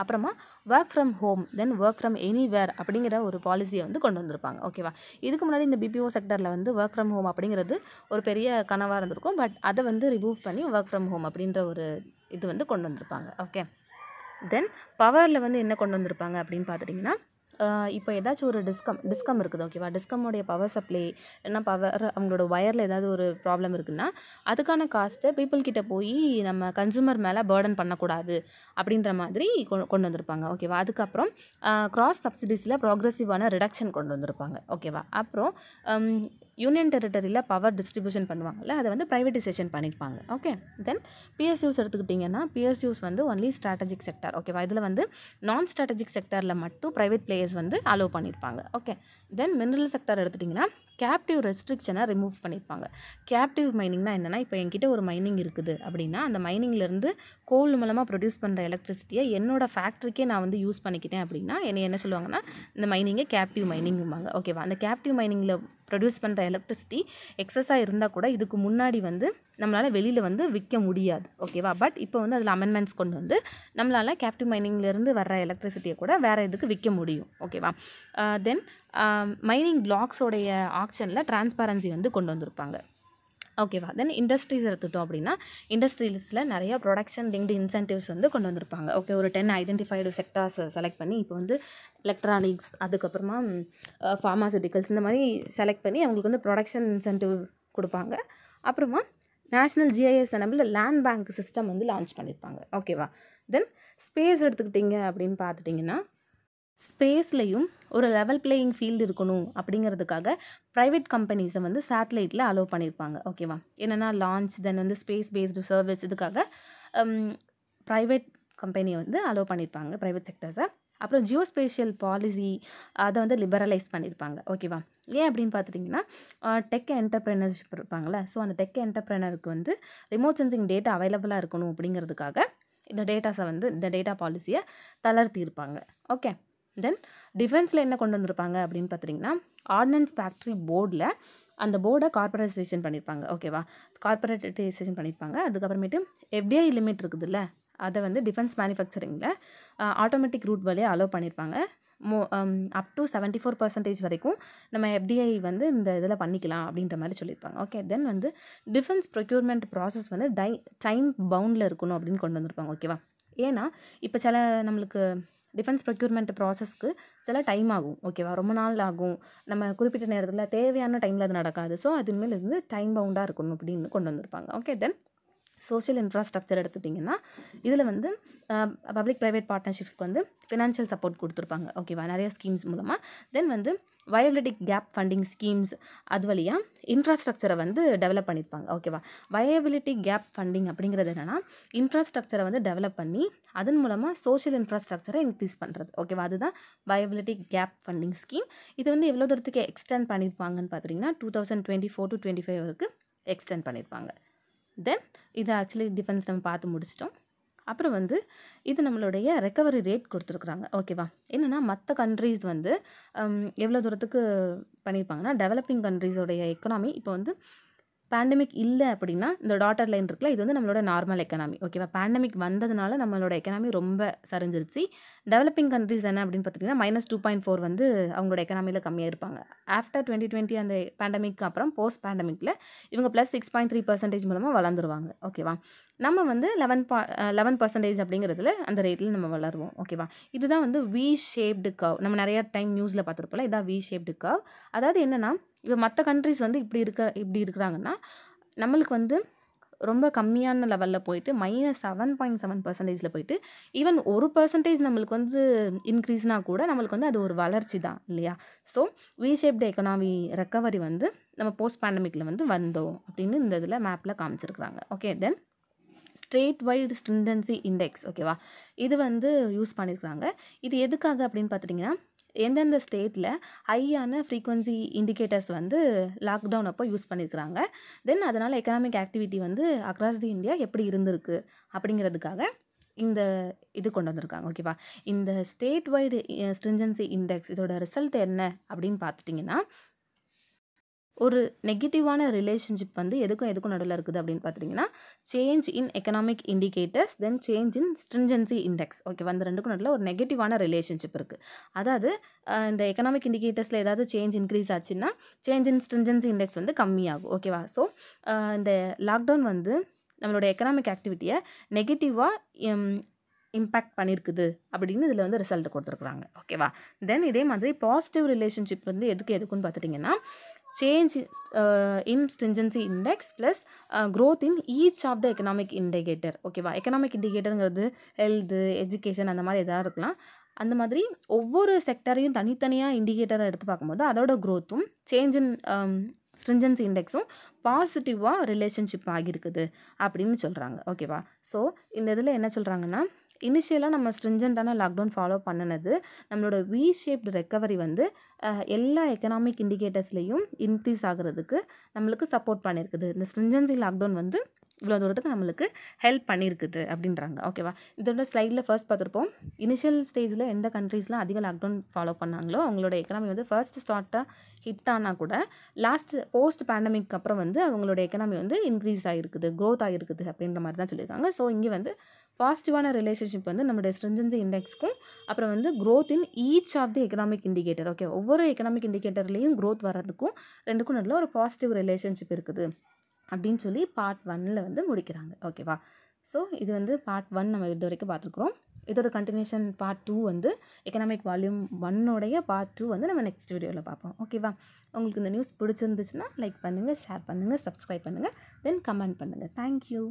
அப்புறமா work from home then work from anywhere அப்படிங்கிற ஒரு பாலிசியை வந்து கொண்டு வந்திருப்பாங்க ஓகேவா இதுக்கு முன்னாடி இந்த பிபிஓ செக்டரில் வந்து ஒர்க் ஃப்ரம் ஹோம் அப்படிங்கிறது ஒரு பெரிய கனவாக இருந்திருக்கும் பட் அதை வந்து ரிமூவ் பண்ணி ஒர்க் ஃப்ரம் ஹோம் அப்படின்ற ஒரு இது வந்து கொண்டு வந்திருப்பாங்க ஓகே தென் பவரில் வந்து என்ன கொண்டு வந்திருப்பாங்க அப்படின்னு பார்த்துட்டிங்கன்னா இப்போ ஏதாச்சும் ஒரு டிஸ்கம் டிஸ்கம் இருக்குது ஓகேவா டிஸ்கம்முடைய பவர் சப்ளை என்ன பவர் அவங்களோட ஒயரில் ஏதாவது ஒரு ப்ராப்ளம் இருக்குதுன்னா அதுக்கான காஸ்ட்டை பீப்புள் கிட்ட போய் நம்ம கன்சூமர் மேலே பேர்டன் பண்ணக்கூடாது அப்படின்ற மாதிரி கொண்டு வந்திருப்பாங்க ஓகேவா அதுக்கப்புறம் க்ராஸ் சப்சிடிஸில் ப்ராக்ரெசிவான ரிடக்ஷன் கொண்டு வந்திருப்பாங்க ஓகேவா அப்புறம் யூனியன் டெரிட்டரியில் பவர் டிஸ்ட்ரிபியூஷன் பண்ணுவாங்கல்ல அதை வந்து ப்ரைவேட்டைசேஷன் பண்ணிப்பாங்க ஓகே தென் பிஎஸ்யூஸ் எடுத்துக்கிட்டிங்கன்னா பிஎஸ்யூஸ் வந்து ஒன்லி ஸ்ட்ராட்டஜிக் செக்டர் ஓகேவா இதில் வந்து நான் ஸ்ட்ராட்டஜிக் செக்டரில் மட்டும் ப்ரைவேட் பிளேயர்ஸ் வந்து அலோவ் பண்ணியிருப்பாங்க ஓகே தென் மினரல் செக்டர் எடுத்துட்டிங்கன்னா கேப்டிவ் ரெஸ்ட்ரிக்ஷனை ரிமூவ் பண்ணியிருப்பாங்க கேப்டிவ் மைனிங்னா என்னென்னா இப்போ என்கிட்ட ஒரு மைனிங் இருக்குது அப்படின்னா அந்த மைனிங்லேருந்து கோல் மூலமாக ப்ரொடியூஸ் பண்ணுற எலக்ட்ரிசிட்டியை என்னோடய ஃபேக்ட்ரிக்கே நான் வந்து யூஸ் பண்ணிக்கிட்டேன் அப்படின்னா என்ன என்ன சொல்லுவாங்கன்னா இந்த மைனிங்கை கேப்டிவ் மைனிங்கும்பாங்க ஓகேவா அந்த கேப்டிவ் மைனிங்கில் ப்ரொடியூஸ் பண்ணுற எலக்ட்ரிசிட்டி எக்ஸஸாக இருந்தால் கூட இதுக்கு முன்னாடி வந்து நம்மளால் வெளியில் வந்து விற்க முடியாது ஓகேவா பட் இப்போ வந்து அதில் அமெண்ட்மெண்ட்ஸ் கொண்டு வந்து நம்மளால் கேப்டிவ் மைனிங்லேருந்து வர்ற எலக்ட்ரிசிட்டியை கூட வேறு இதுக்கு விற்க முடியும் ஓகேவா தென் மைனிங் பிளாக்ஸோடைய ஆக்ஷனில் டிரான்ஸ்பரன்சி வந்து கொண்டு வந்திருப்பாங்க ஓகேவா தென் இண்டஸ்ட்ரீஸ் எடுத்துட்டோம் அப்படின்னா இண்டஸ்ட்ரீஸில் நிறையா ப்ரொடக்ஷன் லிங்க்டு இன்சென்டிவ்ஸ் வந்து கொண்டு வந்திருப்பாங்க ஓகே ஒரு டென் ஐடென்டிஃபைடு செக்டர்ஸ் செலக்ட் பண்ணி இப்போ வந்து எலக்ட்ரானிக்ஸ் அதுக்கப்புறமா ஃபார்மாசூட்டிக்கல்ஸ் இந்த மாதிரி செலக்ட் பண்ணி அவங்களுக்கு வந்து ப்ரொடக்ஷன் இன்சென்டிவ் கொடுப்பாங்க அப்புறமா நேஷ்னல் ஜிஐஎஸ் நம்பில் லேண்ட் பேங்க் சிஸ்டம் வந்து லான்ச் பண்ணியிருப்பாங்க ஓகேவா தென் ஸ்பேஸ் எடுத்துக்கிட்டிங்க அப்படின்னு பார்த்துட்டிங்கன்னா ஸ்பேஸ்லேயும் ஒரு லெவல் பிளேயிங் ஃபீல்டு இருக்கணும் அப்படிங்கிறதுக்காக ப்ரைவேட் கம்பெனிஸை வந்து சேட்டலைட்டில் அலோவ் பண்ணியிருப்பாங்க ஓகேவா என்னென்னா லான்ச் தென் வந்து ஸ்பேஸ் பேஸ்டு சர்வீஸ் இதுக்காக ப்ரைவேட் um, கம்பெனியை வந்து அலோவ் பண்ணியிருப்பாங்க ப்ரைவேட் செக்டர்ஸை அப்புறம் ஜியோ ஸ்பேஷியல் பாலிசி அதை வந்து லிபரலைஸ் பண்ணியிருப்பாங்க ஓகேவா ஏன் அப்படின்னு பார்த்துட்டிங்கன்னா டெக் என்டர்பிரினர்ஷிப் இருப்பாங்களே ஸோ அந்த டெக் என்டர்பிரினருக்கு வந்து ரிமோட் சென்சிங் டேட்டா அவைலபிளாக இருக்கணும் அப்படிங்கிறதுக்காக இந்த டேட்டாஸை வந்து இந்த டேட்டா பாலிசியை தளர்த்தியிருப்பாங்க ஓகே தென் டிஃபென்ஸில் என்ன கொண்டு வந்திருப்பாங்க அப்படின்னு பார்த்துட்டிங்கன்னா ஆர்டினன்ஸ் ஃபேக்ட்ரி போர்டில் அந்த போர்டை கார்பரேட்டைசேஷன் பண்ணியிருப்பாங்க ஓகேவா கார்பரேட்டைசேஷன் பண்ணியிருப்பாங்க அதுக்கப்புறமேட்டு எஃப்டிஐ லிமிட் இருக்குதுல்ல அதை வந்து டிஃபென்ஸ் மேனுஃபேக்சரிங்கில் ஆட்டோமேட்டிக் ரூட் வழியே அலோவ் பண்ணியிருப்பாங்க மோ up to seventy four percentage வரைக்கும் நம்ம எஃப்டிஐ வந்து இந்த இதில் பண்ணிக்கலாம் அப்படின்ற மாதிரி சொல்லியிருப்பாங்க ஓகே தென் வந்து டிஃபென்ஸ் ப்ரொக்யூர்மெண்ட் ப்ராசஸ் வந்து டை டைம் பவுண்டில் இருக்கணும் அப்படின்னு கொண்டு வந்திருப்பாங்க ஓகேவா ஏன்னா இப்போ சில நம்மளுக்கு டிஃபென்ஸ் ப்ரொக்யூர்மெண்ட் ப்ராசஸ்க்கு சில டைம் ஆகும் ஓகேவா ரொம்ப நாள் ஆகும் நம்ம குறிப்பிட்ட நேரத்தில் தேவையான டைமில் அது நடக்காது ஸோ அது இனிமேல் இருந்து டைம் பவுண்டாக இருக்கணும் அப்படின்னு கொண்டு வந்திருப்பாங்க ஓகே தென் சோஷியல் இன்ஃப்ராஸ்ட்ரக்சர் எடுத்துட்டிங்கன்னா இதில் வந்து பப்ளிக் ப்ரைவேட் பார்ட்னர்ஷிப்ஸ்க்கு வந்து ஃபினான்ஷியல் சப்போர்ட் கொடுத்துருப்பாங்க ஓகேவா நிறைய ஸ்கீம்ஸ் மூலமாக தென் வந்து வயபிலிட்டி கேப் ஃபண்டிங் ஸ்கீம்ஸ் அது வழியாக இன்ஃப்ராஸ்ட்ரக்சரை வந்து டெவலப் பண்ணியிருப்பாங்க ஓகேவா வயபிலிட்டி கேப் ஃபண்டிங் அப்படிங்கிறது என்னென்னா இன்ஃப்ராஸ்ட்ரக்சரை வந்து டெவலப் பண்ணி அதன் மூலமாக சோஷியல் இன்ஃப்ராஸ்ட்ரக்சரை இன்க்ரீஸ் பண்ணுறது ஓகேவா அதுதான் வயபிலிட்டி கேப் ஃபண்டிங் ஸ்கீம் இது வந்து எவ்வளோ தூரத்துக்கு எக்ஸ்டெண்ட் பண்ணியிருப்பாங்கன்னு பார்த்தீங்கன்னா two thousand twenty four to twenty five வரைக்கும் எக்ஸ்டெண்ட் பண்ணியிருப்பாங்க தென் இது ஆக்சுவலி டிஃபென்ஸ் நம்ம பார்த்து முடிச்சிட்டோம் அப்புறம் வந்து இது நம்மளுடைய ரெக்கவரி ரேட் கொடுத்துருக்குறாங்க ஓகேவா என்னென்னா மற்ற கண்ட்ரீஸ் வந்து எவ்வளோ தூரத்துக்கு பண்ணியிருப்பாங்கன்னா டெவலப்பிங் கண்ட்ரீஸோடைய எக்கனாமி இப்போ வந்து பேண்டமிக் இல்லை அப்படின்னா இந்த டாட்டர் லைன் இருக்குல்ல இது வந்து நம்மளோட நார்மல் எக்கனாமி ஓகேவா பேண்டமிக் வந்ததுனால நம்மளோட எக்கனாமி ரொம்ப சரிஞ்சிருச்சு டெவலப்பிங் கண்ட்ரிஸ் என்ன அப்படின்னு பார்த்திங்கன்னா மைனஸ் டூ பாயிண்ட் ஃபோர் வந்து அவங்களோட எக்கனாமியில் கம்மியாக இருப்பாங்க ஆஃப்டர் டுவெண்ட்டி டுவெண்ட்டி அந்த பேண்டமிக் அப்புறம் போஸ்ட் பேண்டமிக்கில் இவங்க plus six point three percentage மூலமாக வளர்ந்துருவாங்க ஓகேவா நம்ம வந்து லெவன் பா லெவன் பர்சன்டேஜ் அப்படிங்கிறதுல அந்த ரேட்டில் நம்ம வளருவோம் ஓகேவா இதுதான் வந்து வி ஷேப்டு கவ் நம்ம நிறையா டைம் நியூஸில் பார்த்துருப்போம்ல இதான் வி ஷேப்டு கவ் அதாவது என்னென்னா இப்போ மற்ற கண்ட்ரிஸ் வந்து இப்படி இருக்க இப்படி இருக்கிறாங்கன்னா நம்மளுக்கு வந்து ரொம்ப கம்மியான லெவலில் போயிட்டு மைனஸ் செவன் பாயிண்ட் செவன் பர்சன்டேஜில் போயிட்டு ஈவன் ஒரு பர்சன்டேஜ் நம்மளுக்கு வந்து இன்க்ரீஸ்னால் கூட நம்மளுக்கு வந்து அது ஒரு வளர்ச்சி தான் இல்லையா so V shaped economy recovery வந்து நம்ம போஸ்ட் பேண்டமிக்கில் வந்து வந்தோம் அப்படின்னு இந்த இதில் மேப்பில் காமிச்சிருக்கிறாங்க okay then state wide stringency index ஓகேவா இது வந்து யூஸ் பண்ணியிருக்கிறாங்க இது எதுக்காக அப்படின்னு பார்த்துட்டிங்கன்னா எந்தெந்த ஸ்டேட்டில் ஹையான ஃப்ரீக்வன்சி இண்டிகேட்டர்ஸ் வந்து லாக்டவுன் அப்போ யூஸ் பண்ணியிருக்கிறாங்க தென் அதனால் எக்கனாமிக் ஆக்டிவிட்டி வந்து அக்ராஸ் தி இந்தியா எப்படி இருந்திருக்கு அப்படிங்கிறதுக்காக இந்த இது கொண்டு வந்திருக்காங்க ஓகேவா இந்த ஸ்டேட் வைடு ஸ்ட்ரிஞ்சன்சி இண்டெக்ஸ் இதோட ரிசல்ட் என்ன அப்படின்னு பார்த்துட்டிங்கன்னா ஒரு நெகட்டிவான ரிலேஷன்ஷிப் வந்து எதுக்கும் எதுக்கும் நடுவில் இருக்குது அப்படின்னு பார்த்துட்டிங்கன்னா change in economic indicators then change in stringency index okay வந்து ரெண்டுக்கும் நடுவில் ஒரு நெகட்டிவான ரிலேஷன்ஷிப் இருக்குது அதாவது இந்த எக்கனாமிக் இண்டிகேட்டர்ஸில் ஏதாவது சேஞ்ச் இன்க்ரீஸ் ஆச்சுன்னா சேஞ்ச் இன் ஸ்ட்ரிஞ்சன்சி இண்டெக்ஸ் வந்து கம்மியாகும் ஓகேவா ஸோ இந்த லாக்டவுன் வந்து நம்மளோட எக்கனாமிக் ஆக்டிவிட்டியை நெகட்டிவாக இம்பேக்ட் பண்ணியிருக்குது அப்படின்னு இதில் வந்து ரிசல்ட் கொடுத்துருக்குறாங்க ஓகேவா தென் இதே மாதிரி பாசிட்டிவ் ரிலேஷன்ஷிப் வந்து எதுக்கு எதுக்குன்னு பார்த்துட்டிங்கன்னா change uh, in stringency index plus uh, growth in each of the economic indicator ஓகேவா எக்கனாமிக் இண்டிகேட்டருங்கிறது ஹெல்த் எஜுகேஷன் அந்த மாதிரி எதாவது இருக்கலாம் அந்த மாதிரி ஒவ்வொரு செக்டரையும் தனித்தனியாக இண்டிகேட்டராக எடுத்து பார்க்கும்போது அதோட க்ரோத்தும் சேஞ்ச் இன் ஸ்ட்ரிஞ்சன்சி இண்டெக்ஸும் பாசிட்டிவாக ரிலேஷன்ஷிப் ஆகியிருக்குது அப்படின்னு சொல்கிறாங்க ஓகேவா ஸோ இந்த இதில் என்ன சொல்கிறாங்கன்னா இனிஷியலாக நம்ம ஸ்ட்ரிஞ்சண்ட்டான லாக்டவுன் ஃபாலோ பண்ணினது நம்மளோட வி ஷேப்டு ரெக்கவரி வந்து எல்லா எக்கனாமிக் இண்டிகேட்டர்ஸ்லேயும் இன்க்ரீஸ் ஆகிறதுக்கு நம்மளுக்கு சப்போர்ட் பண்ணியிருக்குது இந்த ஸ்ட்ரிஞ்சன்சி லாக்டவுன் வந்து இவ்வளோ தூரத்துக்கு நம்மளுக்கு ஹெல்ப் பண்ணியிருக்குது அப்படின்றாங்க ஓகேவா இதோட ஸ்லைடில் ஃபர்ஸ்ட் பார்த்துருப்போம் இனிஷியல் ஸ்டேஜில் எந்த கண்ட்ரீஸ்லாம் அதிக லாக்டவுன் ஃபாலோ பண்ணாங்களோ அவங்களோட எக்கனாமி வந்து ஃபர்ஸ்ட் ஸ்டார்ட்டாக ஹிட் ஆனால் கூட லாஸ்ட் போஸ்ட் பேண்டமிக் அப்புறம் வந்து அவங்களோட எக்கனாமி வந்து இன்க்ரீஸ் ஆகிருக்குது க்ரோத் ஆகிருக்குது அப்படின்ற மாதிரி தான் சொல்லியிருக்காங்க ஸோ இங்கே வந்து பாசிட்டிவான ரிலேஷன்ஷிப் வந்து நம்மளுடைய ஸ்ட்ரென்ஜென்சி இண்டெக்ஸ்க்கும் அப்புறம் வந்து growth in each of the economic indicator okay ஒவ்வொரு எக்கனாமிக் இண்டிகேட்டர்லேயும் க்ரோத் வர்றதுக்கும் ரெண்டுக்கும் நல்ல ஒரு பாசிட்டிவ் ரிலேஷன்ஷிப் இருக்குது அப்படின்னு சொல்லி பார்ட் ஒன்னில் வந்து முடிக்கிறாங்க ஓகேவா ஸோ இது வந்து பார்ட் ஒன் நம்ம இது வரைக்கும் பார்த்துருக்குறோம் இதோட கண்டினியூஷன் பார்ட் டூ வந்து எக்கனாமிக் வால்யூம் ஒன்னோடைய பார்ட் டூ வந்து நம்ம நெக்ஸ்ட் வீடியோவில் பார்ப்போம் ஓகேவா உங்களுக்கு இந்த நியூஸ் பிடிச்சிருந்துச்சுன்னா லைக் பண்ணுங்கள் ஷேர் பண்ணுங்கள் சப்ஸ்கிரைப் பண்ணுங்கள் தென் கமெண்ட் பண்ணுங்கள் தேங்க்யூ